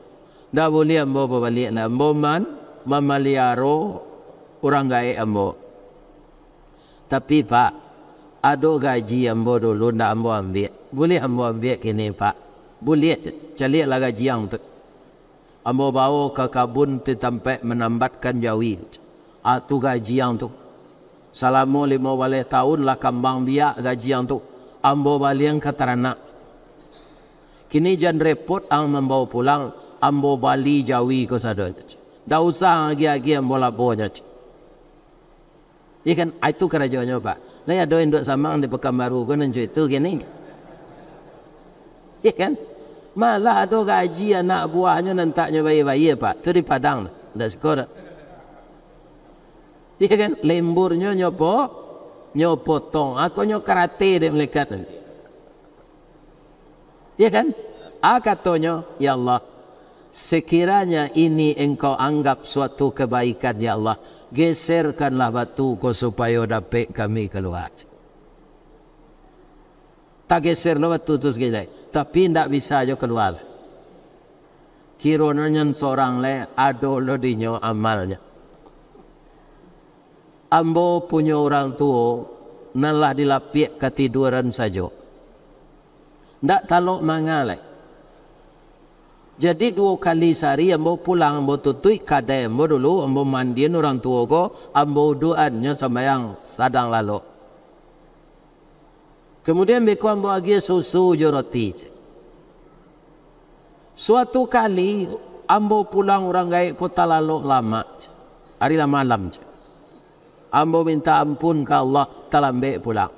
Dah boleh ambo balik nak ambo man mamaliaro orang gaya ambo. Tapi Pak, ada gaji ambo dulu nak ambo ambil. Boleh ambo ambil kini Pak. Boleh celik lah gaji yang tu. Ambo bawa ke kabun tu tempat menambatkan jawi. Atu ah, gaji yang tu. Selama lima balik tahun lah kambang biak gaji yang tu. Ambo balik yang kata anak. Kini jan repot ang membawa pulang. Ambo balik jawi ke sana. Dah usah lagi-lagi yang bola bawa Ya kan, ah, itu kerajaannya Pak. Lai ada yang duduk sama di Pekan Baru kan yang itu gini. Ya kan? Malah ada gaji anak buahnya nantaknya bayi-bayi Pak. Itu di Padang. Dah sekolah. Ya kan? Lemburnya nyopo nyopo tong. Aku nyo karate dek melekat nanti. Ya kan? Aku Akatonyo ya Allah. Sekiranya ini engkau anggap suatu kebaikan ya Allah, geserkanlah batu ko supaya dapat kami keluar. Tak geser lo batu itu gila. Tapi tidak bisa jo keluar. Kironanya seorang le adol lo dinyo amalnya ambo punya orang tua nalah dilapik ke tiduran saja. tak talok mangalai. Jadi dua kali sehari ambo pulang ambo tutui kadai ambo dulu ambo mandi orang tua ko ambo doanya sama yang sadang lalu. Kemudian beko ambo agi susu jo roti. Suatu kali ambo pulang orang gaik kota lalu lama. Hari lama malam je. Hamba minta ampun ke Allah Terlambik pula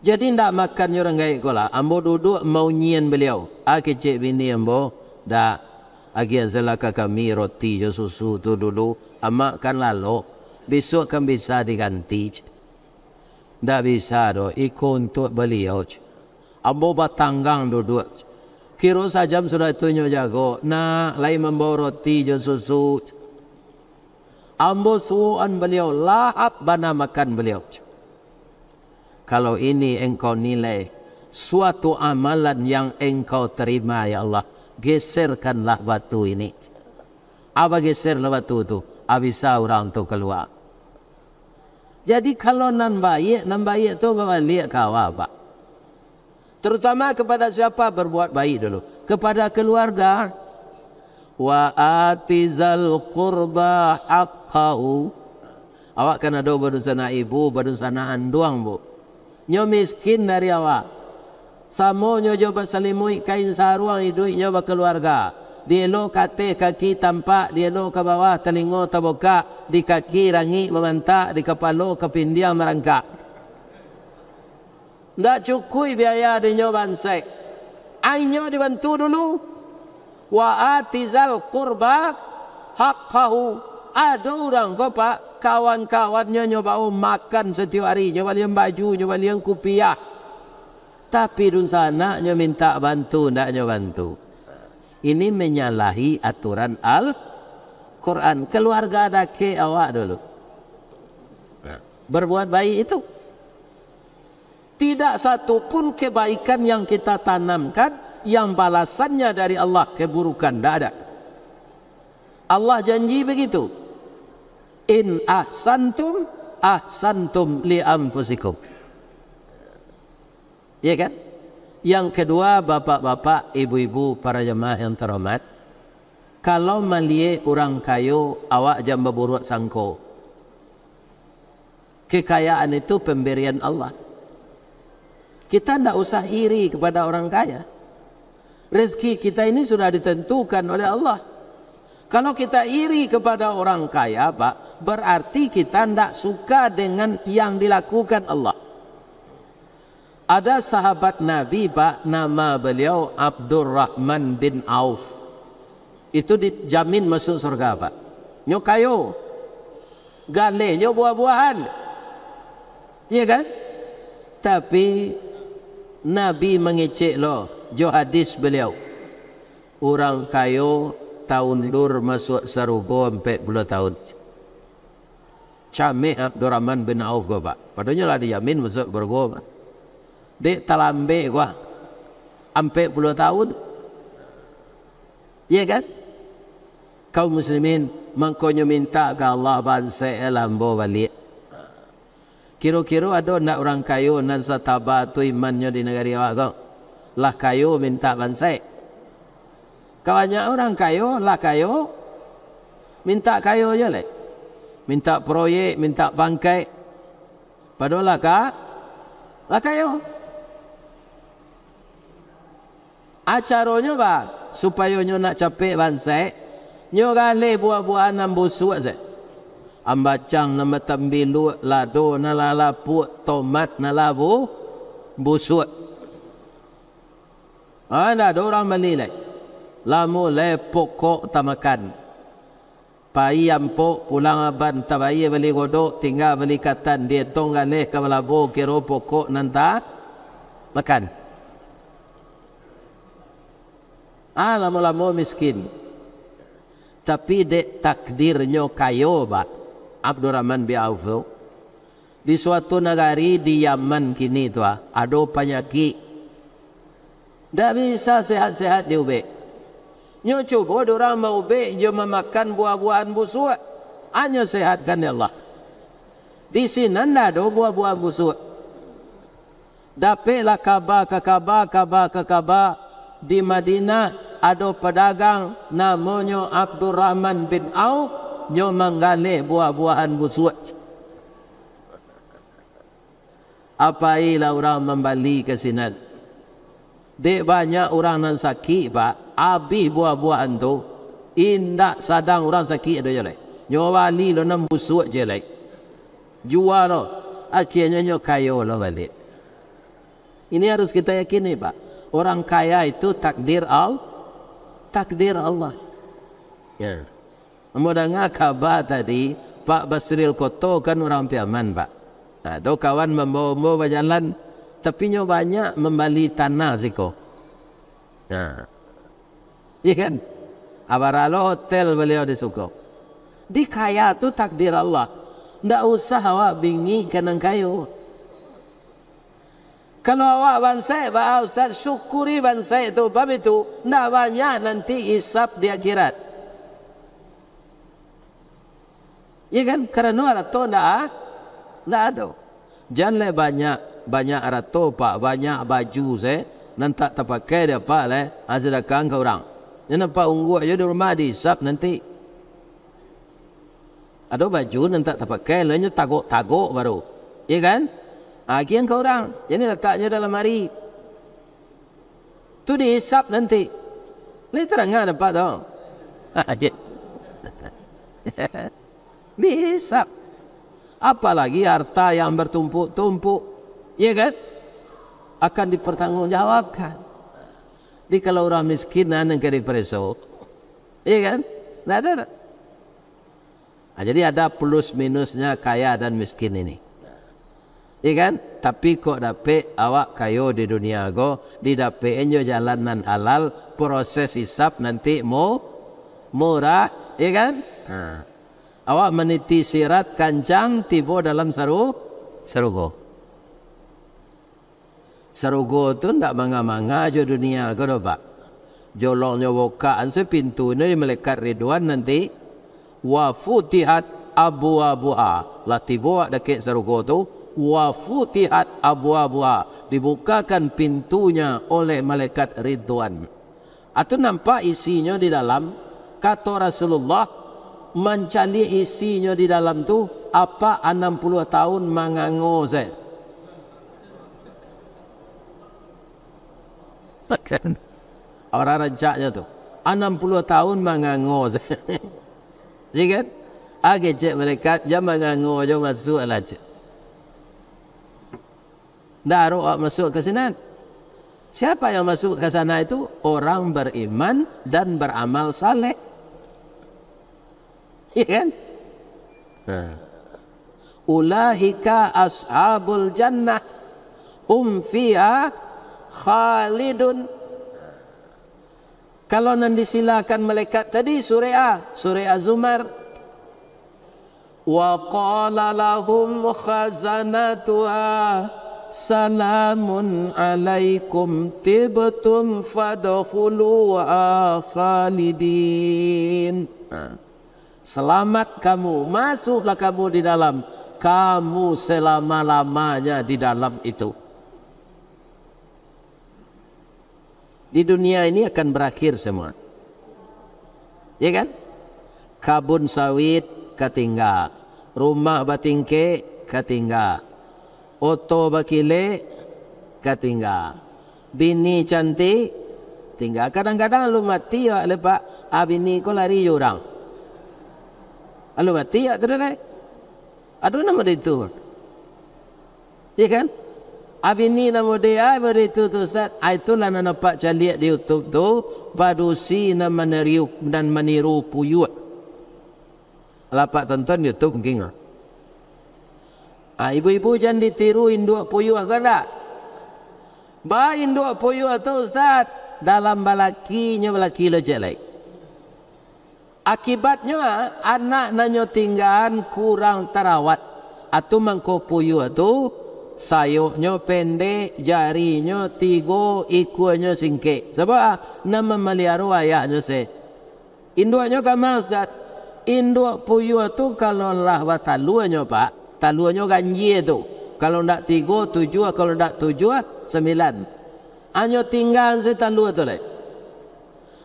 Jadi tidak makan orang gaya kola. Hamba duduk mau nyian beliau Aki ah, cik bini hamba Dah Aki azalaka kami roti je susu tu dulu Amak kan lalu Besok kan bisa diganti Dah bisa doh Ikut untuk beliau Hamba batanggang duduk Kira sajam sudah tunjuk jago Nak lain membawa roti je susu cik. Ambil suruhan beliau. Lahap bana makan beliau. Kalau ini engkau nilai. Suatu amalan yang engkau terima ya Allah. Geserkanlah batu ini. Apa geserlah batu itu? Abisa orang itu keluar. Jadi kalau nan baik, nan baik itu bawa lihat kau apa? Terutama kepada siapa berbuat baik dulu? Kepada keluarga. Wa atizal qurba haqqa kau awak kena ada badan sana ibu badan sana anduang bu nyo miskin dari awak samo nyo jo basalimoi kain saruang hidup nyo ba keluarga di lo kate kaki tampak di lo ke bawah telingo terbuka di kaki rangi memantak di kepala kepindia merangka. ndak cukui biaya di nyo bansek ainyo dibantu dulu wa atizal qurba haqqahu ada orang kau pak kawan-kawannya nyoba oh, makan setiap hari nyoba lian baju nyoba lian kupiah tapi di sana nyoba minta bantu ndak nyoba bantu ini menyalahi aturan al Quran keluarga ada ke awak dulu ya. berbuat baik itu tidak satu pun kebaikan yang kita tanamkan yang balasannya dari Allah keburukan tidak ada Allah janji begitu in ahsantum ahsantum li anfusikum. Ya kan? Yang kedua, bapak-bapak, ibu-ibu, para jemaah yang terhormat, kalau malie orang kayu, awak jangan berburuk sangko. Kekayaan itu pemberian Allah. Kita tidak usah iri kepada orang kaya. Rezeki kita ini sudah ditentukan oleh Allah. Kalau kita iri kepada orang kaya, Pak, berarti kita tidak suka dengan yang dilakukan Allah. Ada sahabat Nabi, Pak, nama beliau Abdurrahman bin Auf. Itu dijamin masuk surga, Pak. Nyo kayu. Gale, buah-buahan. Iya kan? Tapi Nabi mengecek loh, jo hadis beliau. Orang kayu tahun lur masuk sarugo 40 tahun. Camih Abdul Rahman bin Auf gua pak. Padahalnya lah dia Yamin masuk bergo. Dek talambe gua. 40 tahun. Ya kan? Kau muslimin mangkonyo minta ke Allah bansa elambo balik. Kira-kira ada nak orang kayu nan satabatu imannya di negara awak Lah kayu minta bansai. Kawannya orang kayo lah kayo. Minta kayo je le, Minta proyek, minta bangkai. Padahal lah kak. Lah kayo. Acaronya pak, supaya nyo nak capek bangsa. Nyo kali buah-buahan nan busuk se. Ambacang nan matambilu lado na lalapu tomat na labu busuk. Ah, ada orang beli lah lamu le pokok tamakan pai ampo pulang aban tabai beli godo tinggal beli katan dia tonggan ne ka labo kero pokok nanta makan ah lamu lamu miskin tapi de takdirnya kayo ba Abdurrahman bin Auf di suatu negari di Yaman kini tuah ada penyakit tak bisa sehat-sehat di Nyo cuba orang mau be je memakan buah-buahan busuk. Hanya ah, sehatkan ya Allah. Di sini nanda do buah-buahan busuk. Dapatlah kaba ke kaba kaba ke kabar. Di Madinah ada pedagang namanya Abdul Rahman bin Auf. Nyo menggalih buah-buahan busuk. Apa ilah orang membali ke sini? Dek banyak orang nak sakit, Pak. Habis buah-buahan tu, indah sadang orang sakit ada je lah. Nyawa ni lah nak busuk je Jual lah. Akhirnya nyok kaya lah balik. Ini harus kita yakini, Pak. Orang kaya itu takdir al takdir Allah. Ya. Yeah. dengar khabar tadi, Pak Basril Koto kan orang piaman, Pak. Nah, kawan membawa-bawa jalan tepinya banyak membeli tanah ziko. Nah. Ya kan? Abaralo hotel beliau suko. Di kaya tu takdir Allah. Tak usah awak bingi kenang kayu. Kalau awak bansai, Pak Ustaz, syukuri bansai itu. bab itu, tak banyak nanti isap di akhirat. Ya kan? Kerana orang itu tak ada. Jangan banyak banyak ratopa, banyak baju saya. Eh? Nanti tak pakai dia apa lah. Hasil akan ke orang. ni nampak ungu aja di rumah di sab nanti. Ada baju nanti tak terpakai. Lainnya tago tago baru. Ya kan? Lagi ha, yang ke orang. Jadi letaknya dalam mari Tu di sab nanti. Lain terangkan dapat ha, dong. di sab. Apalagi harta yang bertumpuk-tumpuk. Ya kan? Akan dipertanggungjawabkan. Jadi kalau orang miskin dan yang kena preso. Ya kan? Tidak ada. Nah, ha, jadi ada plus minusnya kaya dan miskin ini. Ya kan? Tapi kok dapat awak kayu di dunia go, di dapat jalan nan alal proses hisap nanti mau murah, ya kan? Hmm. Awak meniti sirat kancang tiba dalam seru seru go. Sarugo tu tak manga-manga jo dunia ke doba. Jolongnya woka anse pintu ni di malaikat Ridwan nanti wa futihat abu abuha latibwa dekat sarugo tu wa futihat abu abuha dibukakan pintunya oleh malaikat Ridwan. Atau nampak isinya di dalam kata Rasulullah mencari isinya di dalam tu apa 60 tahun mangango saya kan? Orang rejaknya tu. 60 tahun menganggur. Jadi ya kan? Okey, cik mereka, jom menganggur, jom masuk lah cik. Dah roh masuk ke sana. Siapa yang masuk ke sana itu? Orang beriman dan beramal saleh. Ya kan? Ha. Ulahika ashabul jannah. Um fi'a Khalidun kalau nanti silakan malaikat tadi surah A, surah Az-Zumar. Wa qala lahum khazanatuha salamun alaikum tibtum fadkhulu khalidin. Ha. Selamat kamu, masuklah kamu di dalam. Kamu selama-lamanya di dalam itu. di dunia ini akan berakhir semua. Ya kan? Kabun sawit ketinggal, rumah batingke ketinggal, oto bakile ketinggal, bini cantik tinggal. Kadang-kadang lu mati ya lepak abini ah, ko lari jurang. Lu mati ya terus Aduh nama itu. Ya kan? Abi ni nama dia, ai ah, mudi tu tu ustaz. Ai tu lah di YouTube tu padusi nama meniru dan meniru puyut. Lapak tonton YouTube mungkin. Lah. Ah ibu-ibu jangan ditiru induk puyuh, ke kan dak? Ba induk puyuh tu ustaz dalam balakinya balaki lo jelek. Akibatnya ah, anak nanyo tinggan kurang terawat atau mangko puyuh tu sayuhnya pendek, jarinya tiga, ikunya singkik. Sebab ah, nama meliaru ayahnya se. Induknya kama Ustaz? Induk puyuh tu kalau lah taluannya pak, taluannya ganji tu. Kalau ndak tiga, tujuh, ah, kalau ndak tujuh, ah, sembilan. Hanya tinggal si talua tu le.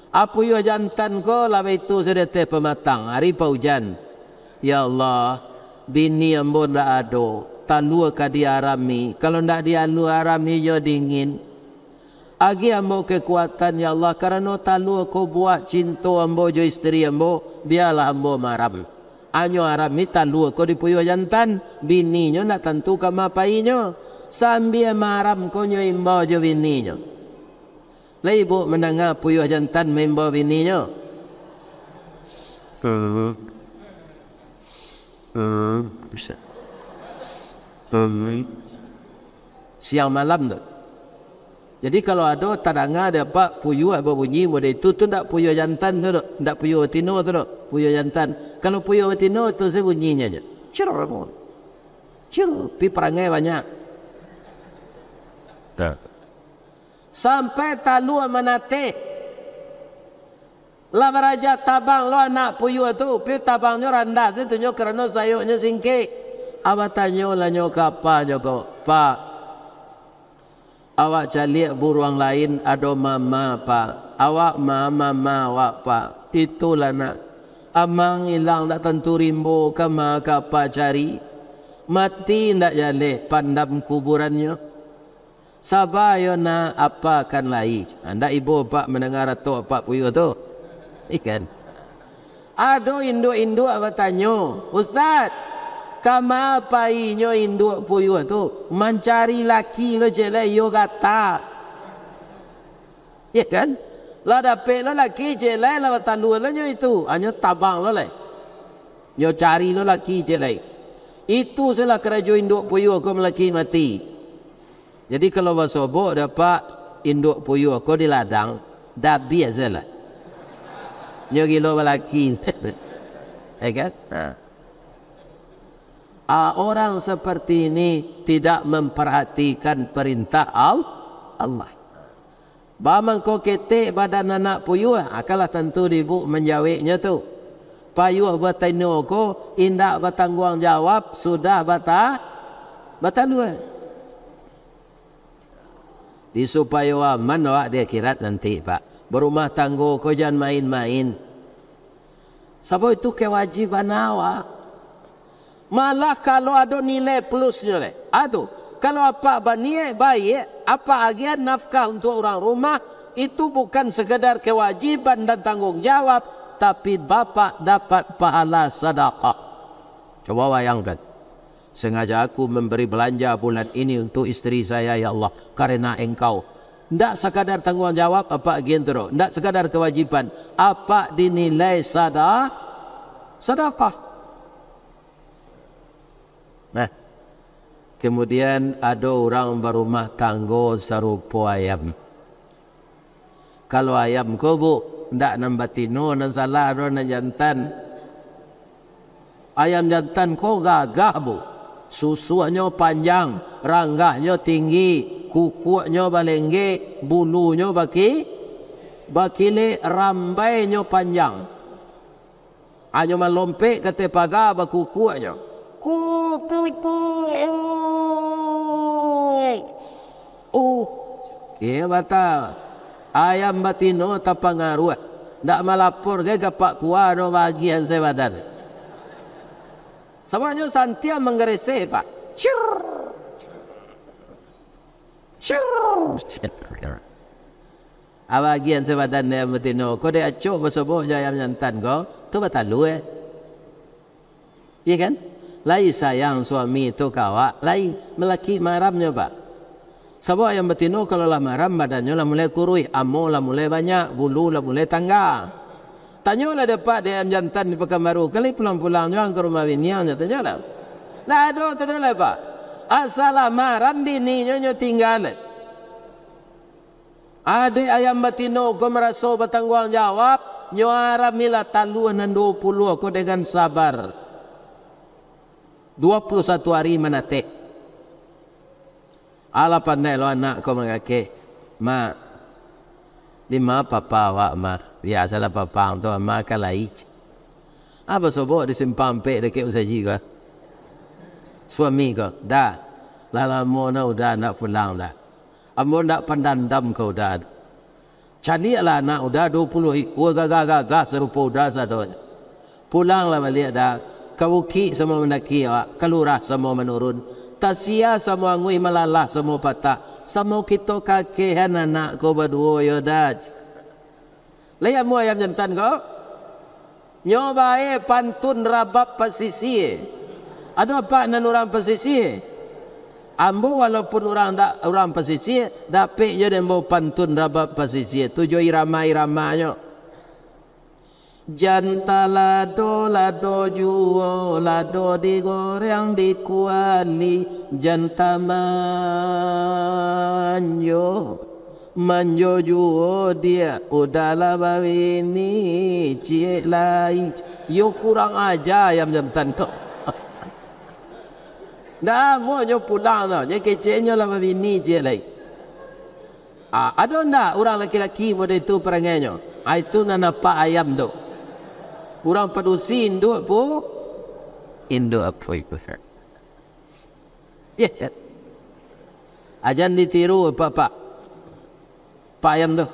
Apa ah, yo jantan ko lawe itu sedete pematang hari pa hujan. Ya Allah, bini ambon dah ado tanua ke dia rami. Kalau tidak dia tanua arami, yo dingin. Agi ambo kekuatan ya Allah karena tanu ko buat cinta ambo jo istri ambo biarlah ambo maram. Anyo arami mitan lu ko dipuyo jantan bini nyo nak tentu ka mapainyo sambi maram ko nyo imbo jo bini nyo. Lai bu menanga puyo jantan membo bini nyo. Hmm. Hmm. Bisa. Hmm. Siang malam tu. Jadi kalau ada tadanga ada pak puyu apa bunyi mode itu tu ndak puyu jantan tu dok, ndak puyu betina tu dok, puyu jantan. Kalau puyu betina tu se bunyinya je. Cer. Cer pi perangai banyak. Tak. Sampai talu manate. Lama raja tabang lo anak puyu tu, pi tabangnya randah situ nyo kerana sayurnya singkik. Awak tanya lah nyok apa juga. Pak, awak jalik buruang lain ada mama pak. Awak mama mama pak. Itulah nak. Amang hilang tak tentu rimbo ke maka cari. Mati tak jalik pandam kuburannya. Sabah yo na apa kan lai. Anda ibu pak mendengar atau apa puyo tu. Ikan. Aduh induk-induk awak tanya. Ustaz kama pai nyo induk puyu tu mencari laki lo jele yo kata ya kan la pe lo laki jele la batalu lo nyo itu anyo ah, tabang lo le nyo cari lo laki jele itu sela kerajo induk puyu ko laki mati jadi kalau wasobok dapat induk puyu ko di ladang dah biasa lah nyo gilo laki ya kan ha Ah, orang seperti ini tidak memperhatikan perintah Allah. Bamang ko ketik badan anak puyuh, akalah ah, tentu ibu menjawabnya tu. Payuh bertanya ko, indak batangguang jawab, sudah bata, bata dua. Di supaya aman, awak dia kira nanti pak. Berumah tangguh, ko jangan main-main. Sebab itu kewajiban awak. Malah kalau ada nilai plusnya le. Aduh, kalau apa baik baye, apa agian nafkah untuk orang rumah itu bukan sekadar kewajiban dan tanggungjawab, tapi bapa dapat pahala sedekah. Coba bayangkan. Sengaja aku memberi belanja bulan ini untuk istri saya ya Allah, karena engkau. Tidak sekadar tanggungjawab, apa agian terus, tidak sekadar kewajiban, apa dinilai sadah, sedekah. Nah. Kemudian ada orang berumah tangga serupa ayam. Kalau ayam kubu tidak nambah tino nan salah ro nan jantan. Ayam jantan kau gagah bu. Susuannya panjang, ranggahnya tinggi, kukuknya balengge, bulunya baki bakile rambainya panjang. Hanya melompek ke tepaga bakukuknya. Oh. Okey, batal. Ayam batino tak pengaruh. Tak melapor ke ke Pak Kuah no bagian saya badan. Semuanya santia menggerese, Pak. Cirr. Cirr. Cirr. Abagian ah, saya badan ni ayam betino. Kau dia acuk bersebut je ayam nyantan kau. Tu batal lu eh. Ya kan? lai sayang suami itu kawa lai melaki maramnya pak sabo ayam betino kalau lah maram badannya lah mulai kurui amo lah mulai banyak bulu lah mulai tangga Tanya lah dapat dia yang jantan di pekan baru kali pulang-pulang jangan ke rumah bini yang tanyo lah lah ado tanyo lah pak asal lah maram bini nyonya tinggal Ada ayam betino kau merasa bertanggungjawab nyuara mila dua puluh ko dengan sabar 21 hari menatih. Ala pandai lo anak kau mengake. Ma. Lima papa awak ma. Biasalah papa untuk ma kalah Apa sebab di simpan pe dekat usaji ka? Suami ka. Dah. Lala mo na udah nak pulang dah. Amo nak pandandam kau udah. Cani ala anak udah 20 ikut gaga gagah serupa udah satu. Pulanglah balik dah kawuki semua mendaki awak kelurah semua menurun tasia semua angui, melalah semua patah semua kita kakeh anak kau berdua yo ya, dad layak mu ayam jantan ko nyo pantun rabab pasisi e. ada apa nan orang pasisi e? ambo walaupun orang tak orang pasisi e, dapik jo mau pantun rabab pasisi tujuh irama-iramanya irama, Janta lado lado juo lado digoreng di kuali janta manjo manjo juo dia udala bawi ni cie lai yo kurang aja yang jantan tu dah mo yo pulang tu je kece nyo la bawi ni cie lai ah ada nda orang lelaki laki mode tu perangai ah, itu ai tu nana pa ayam tu Kurang perlu si induk apa? Induk apa itu? Ya, kan? Ajan ditiru apa, Pak? Pak Ayam tu.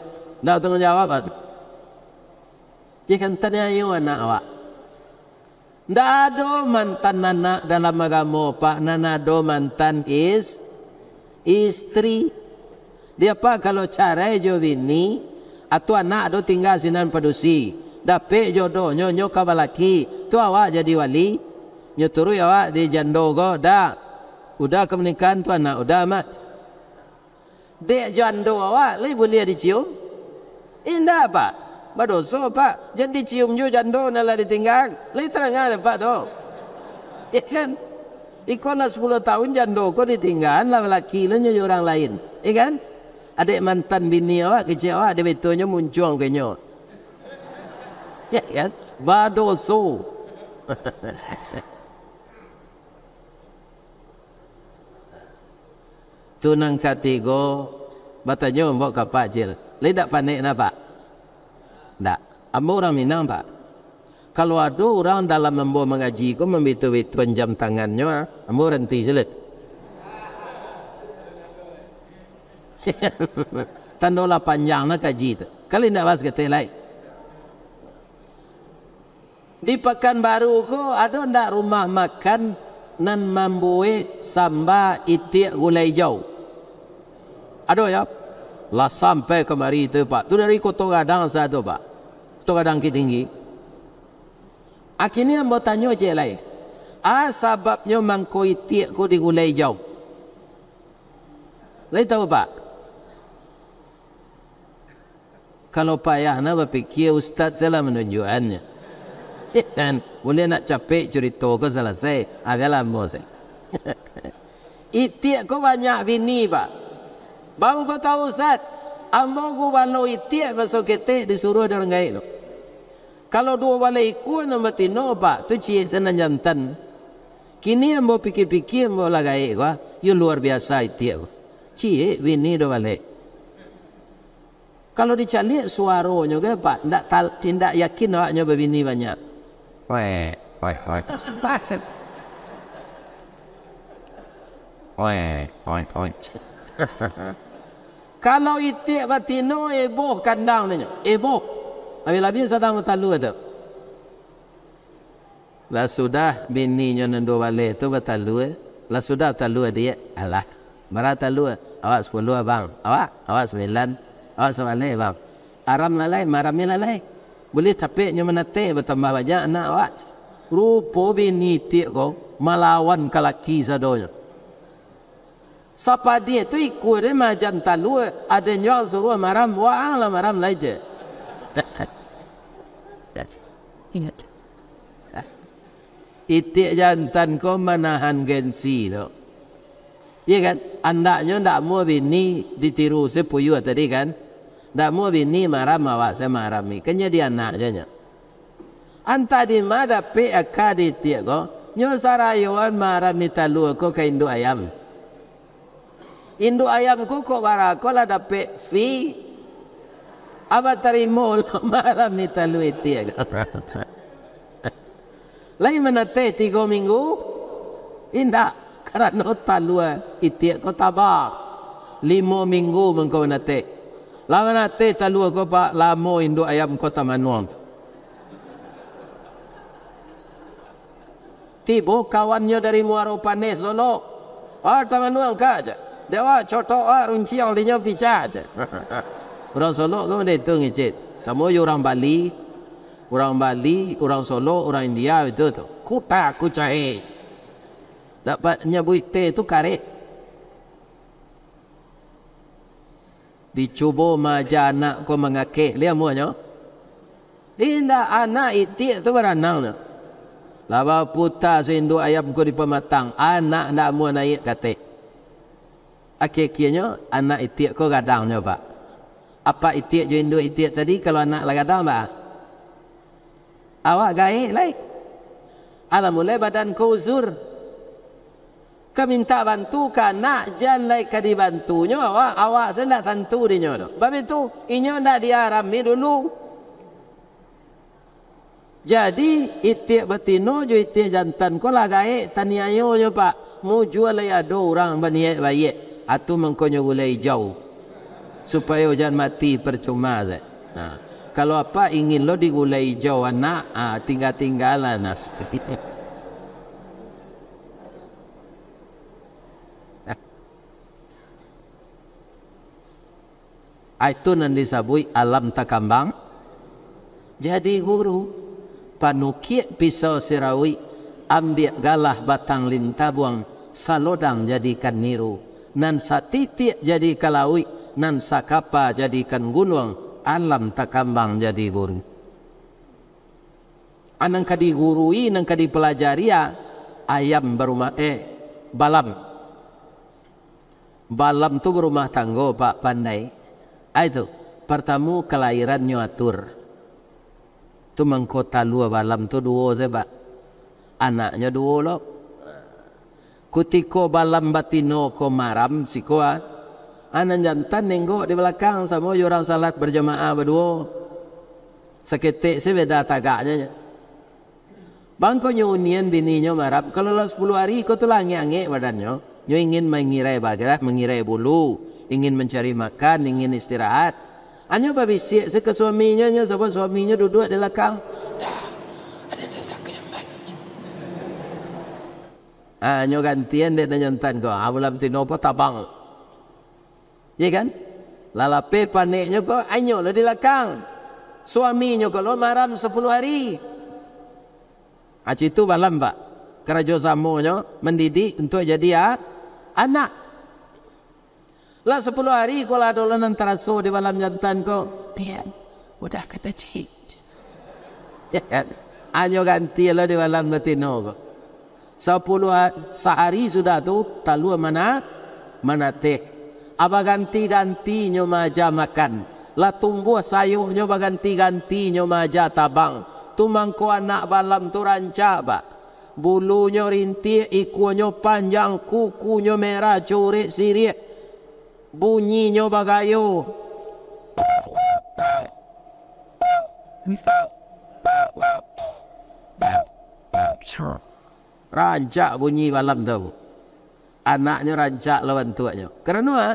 Tak tengok jawab, Pak. Dia kan tanya anak awak. Tak ada mantan anak dalam agama, Pak. Nana ada mantan is istri. Dia, Pak, kalau cara jauh ini, atau anak itu tinggal sinan padusi. Pak dape jodoh nyo nyo ka balaki tu awak jadi wali nyo turu awak di jando go da uda ke menikan tu anak uda mat de jando awak le boleh dicium inda apa so apa jadi cium jo jando nala ditinggal le terangan apa tu ya kan ikon 10 lah tahun jando ko ditinggal lah laki lo lah nyo orang lain ya kan adik mantan bini awak awak dia betulnya muncul ke nyo ya, ya. badoso. Tunang katigo batanyo mbok ka pacil. Lai dak panik na pak. Dak. Ambo orang minang pak. Kalau ado orang dalam membo mengaji ko membitu-bitu jam tangannya, ah, ambo renti selet. Tandola panjang nak kaji tu. Kalau nak bas ke telai. Like. Di pekan baru ko ada ndak rumah makan nan mambui samba itik gulai jau. Ada ya? Lah sampai kemari itu pak. tu dari kota gadang saya tu pak. Kota gadang ke tinggi. Akhirnya mau tanya je lain. Ah sebabnya mangko itik ko di gulai jau. Lain tahu pak? Kalau payah nak berpikir Ustaz salah menunjukannya. Dan boleh nak capek cerita ke selesai. Adalah mose. itik ko banyak bini pak. Baru kau tahu Ustaz. Amo ko balo itik masa kita disuruh dalam gaik lo. Kalau dua balai ikut nama tino pak. Tu cie senang jantan. Kini ambo pikir-pikir ambo lah gaik ko. Ya luar biasa itik cie Cik bini dua balai. Kalau dicari suaranya pak. Tidak yakin awaknya berbini banyak. Ouais, ouais, ouais. Ouais, ouais, ouais. Kalau itik batino eboh kandang ni. Eboh. Abi labi sadang matalu tu. Lah sudah bininya nendo balik tu batalu. Eh? Lah sudah talu dia. Alah. Mara talu. Eh. Awak sepuluh abang. Awak. Awak sembilan. Awak sembilan bang. Aram lalai. Maram lalai boleh tapi nyaman mana teh bertambah banyak nak wat rupo bini tiak kau melawan kalaki sadonya siapa dia tu ikut dia macam talu ada nyual suruh maram wang lah maram lah je ingat itik jantan kau menahan gensi tu ya kan Andaknya tak mau bini ditiru sepuyuh tadi kan tak mau bini marah mawak saya marah mi. Kenya dia nak je nya. Anta di mana PAK di tiak ko. Nyusara yuan marah mi talu ko ke Indo ayam. Indo ayam ko ko barak ko lah dapat fee Apa terima lo marah mi talu tiak Lain mana teh tiga minggu. Indah. Kerana talu tiak ko tabah Lima minggu mengkau nate. Lama nak teh telur kau pak lamo Indo ayam kota manuang tu. Tibo kawannya dari Muaro Panes solo. Ah oh, manuang ka aja. Dewa coto ah oh, runci yang dinyo pica aja. Orang solo kau mende tu ngicit. Samo yo orang Bali. Orang Bali, orang Solo, orang India itu tu. Kuta kucai. Dapatnya buit teh tu karet. dicubo maja anak ko mengakeh dia muanya inda anak iti tu beranang na laba puta sindu ayam ko di pematang anak nak mu naik kate akekianya anak iti ko gadangnya pak apa iti jendu indu iti tadi kalau anak lagi gadang ba awak gaye lai ala badan ko uzur kau minta bantu kan nak jan lai ka dibantunya awak awak sendak tentu Babi tu. Sebab itu inyo nak diarami dulu. Jadi itik betino jo itik jantan ko lah gae taniayo jo pak. Mu jual lai ado orang baniat baik. Atu mengkonyo gulai jauh. Supaya jan mati percuma ze. Ha. Kalau apa ingin lo digulai jauh anak, ha, tinggal-tinggalan. Ha. Itu yang disebut alam takambang. Jadi guru panukik pisau sirawi ambil galah batang linta buang salodang jadikan niru nan satitik jadi kalawi nan sakapa jadikan gunung alam takambang jadi guru anang kadi gurui nang kadi pelajari ya ayam berumah eh balam balam tu berumah tangga pak pandai Ah, itu pertama kelahiran nyatur tu mengkota luar balam tu dua zeba anaknya dua lo kutiko balam batino ko maram si koa anak ah. ah, jantan nenggo di belakang sama ya orang salat berjamaah berdua seketik si beda tagaknya bangko nyunian bininya marap kalau lah 10 hari kau tu langi-angi badannya nyo ingin mengirai bagrah mengirai bulu ingin mencari makan, ingin istirahat. Hanya babi siak saya ke suaminya, hanya sebab suaminya duduk di belakang. Ada yang saya sangka jemban. Hanya gantian dia tanya nyentan kau. Aku ha, lah minta nopo tabang. Ya kan? Lalape paniknya kau, Anyo lah di belakang. Suaminya kau, lo maram sepuluh hari. Ha, tu balam pak. Kerajaan samunya mendidik untuk jadi ya, anak. Lah sepuluh hari kau lah dolan yang teraso di malam jantan kau. dia, sudah kata cik. Ya kan? Hanya ganti lah di malam betina kau. Sepuluh hari, sehari sudah tu, talu mana? Mana teh. Apa ganti-gantinya maja makan? Lah tumbuh sayuhnya apa ganti-gantinya maja tabang? Tumang kau anak balam tu rancak pak. Bulunya rintih, ikunya panjang, kukunya merah, curik, sirik bunyinya bagai yo. Rancak bunyi malam tu. Anaknya rancak lawan tuanya. Kerana apa?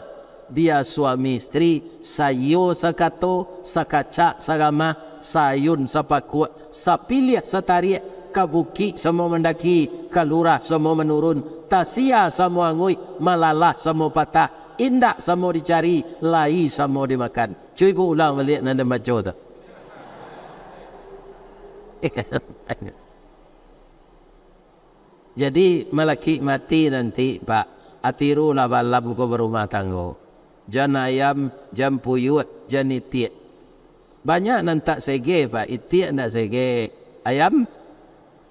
Dia suami istri sayu, sakato, sakaca, sagama, sayun, sapaku, sapilih, satariak, kabuki semua mendaki, kalurah semua menurun, tasia semua ngui, malalah semua patah, indak sama dicari, lai sama dimakan. Cuba ulang balik nanda baca tu. Eh, Jadi malaki mati nanti pak atiru lah balam ko berumah tanggo. Jan ayam, jan puyut, jan niti. Banyak nan tak sege pak Iti ndak sege. Ayam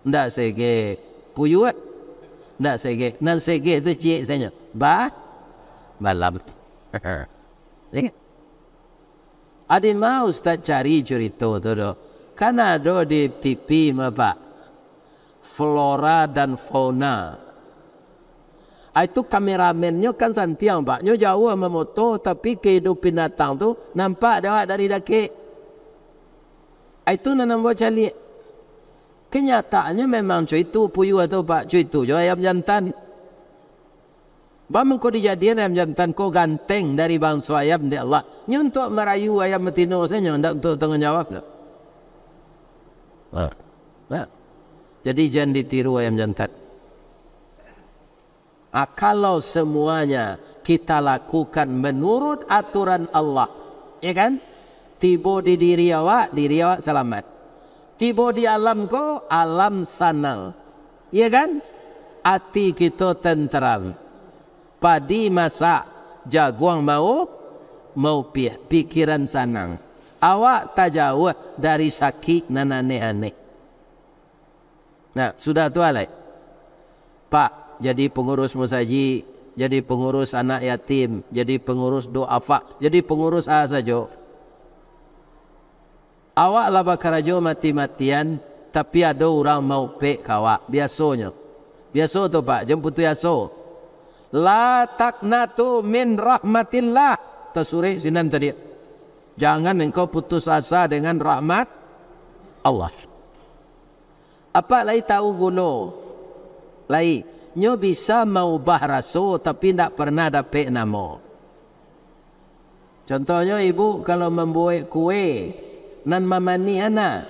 ndak sege. Puyut ndak sege. Nan sege tu cik saya. Ba malam. Adi mau ustaz cari cerita tu do. Kan ada di TV apa? Flora dan fauna. Ah, itu kameramennya kan santiang pak. Nyo jauh memoto tapi kehidupan binatang tu nampak dah. dari daki. Ah, itu nanam buat cari. Kenyataannya memang cuy itu puyuh atau pak cuy itu. Jauh ayam jantan. Bama kau dijadikan ayam jantan kau ganteng dari bangsa ayam di Allah. Ini untuk merayu ayam betina saya, tidak untuk tanggungjawab. Nah. Nah. Jadi jangan ditiru ayam jantan. Ah, kalau semuanya kita lakukan menurut aturan Allah. Ya kan? Tiba di diri awak, diri awak selamat. Tiba di alam kau, alam sanal. Ya kan? Hati kita tenteram padi masak jaguang mau mau pih pikiran sanang awak tak jauh dari sakit nanane aneh nah sudah tu alai pak jadi pengurus musaji jadi pengurus anak yatim jadi pengurus doa pak jadi pengurus apa saja awak laba kerajo mati matian tapi ada orang mau pek kawak biasanya biasa tu pak jemput tu biasa La taknatu min rahmatillah. Tersurih sinan tadi. Jangan engkau putus asa dengan rahmat Allah. Apa lagi tahu guno? Lai. Nyo bisa mau bahraso tapi tidak pernah dapat nama. Contohnya ibu kalau membuat kue. Nan mamani anak,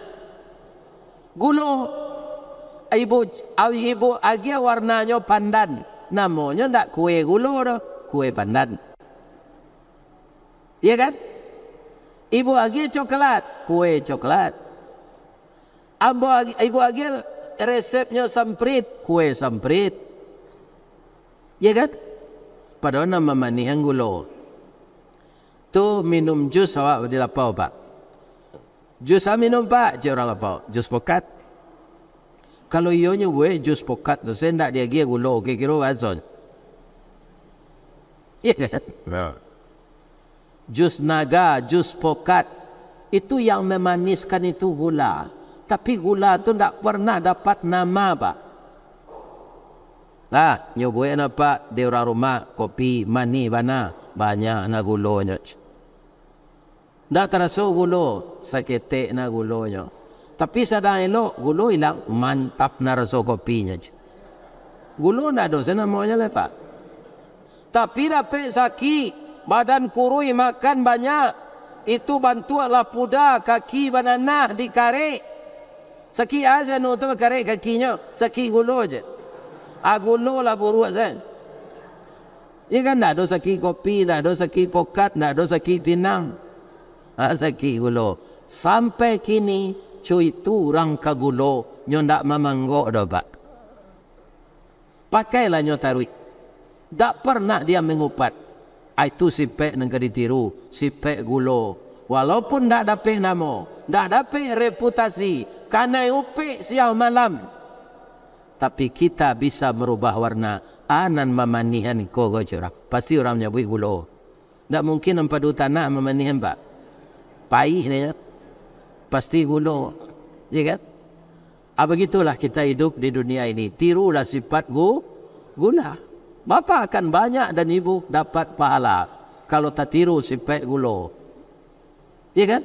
Gulo. Ibu, ibu agia warnanya Pandan namanya ndak kue gulo ro kue pandan ya kan ibu agil coklat kue coklat ambo agi, ibu agil resepnya samprit, kue samprit, ya kan padahal nama mani yang gulo tu minum jus awak di lapau pak jus minum pak jurang lapau jus pokat kalau ionya weh jus pokat tu, saya nak dia gi gulo ke kira wazon. Ya. Jus naga, jus pokat itu yang memaniskan itu gula. Tapi gula tu tak pernah dapat nama pak. Lah, nyobuai apa di orang rumah kopi mani mana banyak nak gulonya. Dah terasa gulo sakit tek nak gulonya. Tapi sadar elok, gulo hilang. Mantap na rasa kopinya je. Gulo dah ada, saya namanya pak. Tapi dapat sakit. Badan kurui makan banyak. Itu bantu Allah puda kaki banana dikarek. Sakit aja saya nak tahu karek kakinya. Sakit gulo je. Ah gulo lah buruk saya. Ia kan tidak ada sakit kopi, tidak ada sakit pokat, dah dosa sakit pinang. Ha, ah, sakit gulo. Sampai kini cucu itu orang kagulo nyo ndak mamanggok do pak. Pakailah nyo tarik. Tak pernah dia mengupat. Ah, itu sipek nang ditiru, sipek gulo. Walaupun ndak dapat namo, ndak dapat reputasi, kana upik siang malam. Tapi kita bisa merubah warna anan mamanihan ko gocor. Pasti orang nyabui gulo. Ndak mungkin empadu tanah mamanihan pak. Pai ni. Ya pasti gunung. Ya kan? Ah, begitulah kita hidup di dunia ini. Tirulah sifat gu, gula. Bapa akan banyak dan ibu dapat pahala. Kalau tak tiru sifat gula. Ya kan?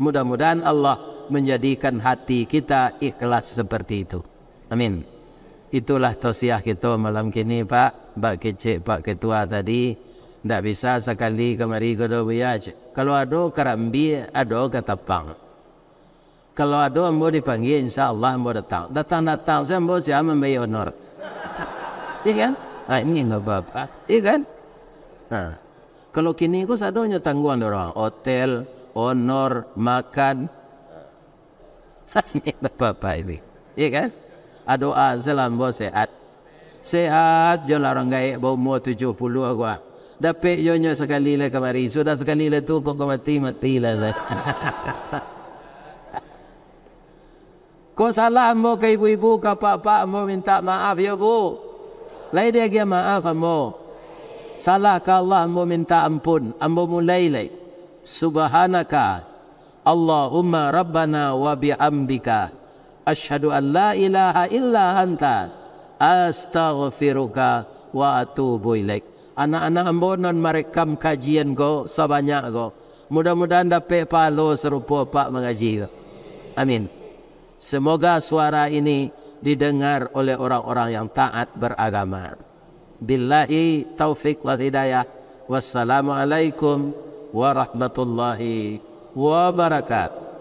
Mudah-mudahan Allah menjadikan hati kita ikhlas seperti itu. Amin. Itulah tosiah kita malam kini Pak. Pak Kecik, Pak Ketua tadi. Tidak bisa sekali kemari kita biar. Kalau ada kerambi, ada ketapang. Kalau ada orang dipanggil, insya Allah mau datang. Datang-datang, saya mau siapa memberi honor. Ya iya kan? Ha, ini enggak apa-apa. Iya kan? Ha. Kalau kini kok sadonya tanggungan orang. Hotel, honor, makan. ini enggak apa ini. Iya kan? Adoa, ah, salam, bawa sehat. Sehat, jangan larang gaya, bawa umur tujuh puluh aku. Ah. Dapat jonya sekali lah kemarin. Sudah sekali lah tu, kok kau mati, mati lah. Kau salah mo ke ibu-ibu ke pak-pak mo minta maaf ya bu. Lain dia dia maaf mo. Salah ke Allah mo minta ampun. Ambo mulai lai. Subhanaka. Allahumma rabbana wa bi'amdika. Ashadu an la ilaha illa anta. Astaghfiruka wa atubu ilaik. Anak-anak ambo non merekam kajian ko sebanyak ko. Mudah-mudahan dapat pahala serupa pak mengaji. Amin. Semoga suara ini didengar oleh orang-orang yang taat beragama. Billahi taufik wa hidayah. Wassalamualaikum warahmatullahi wabarakatuh.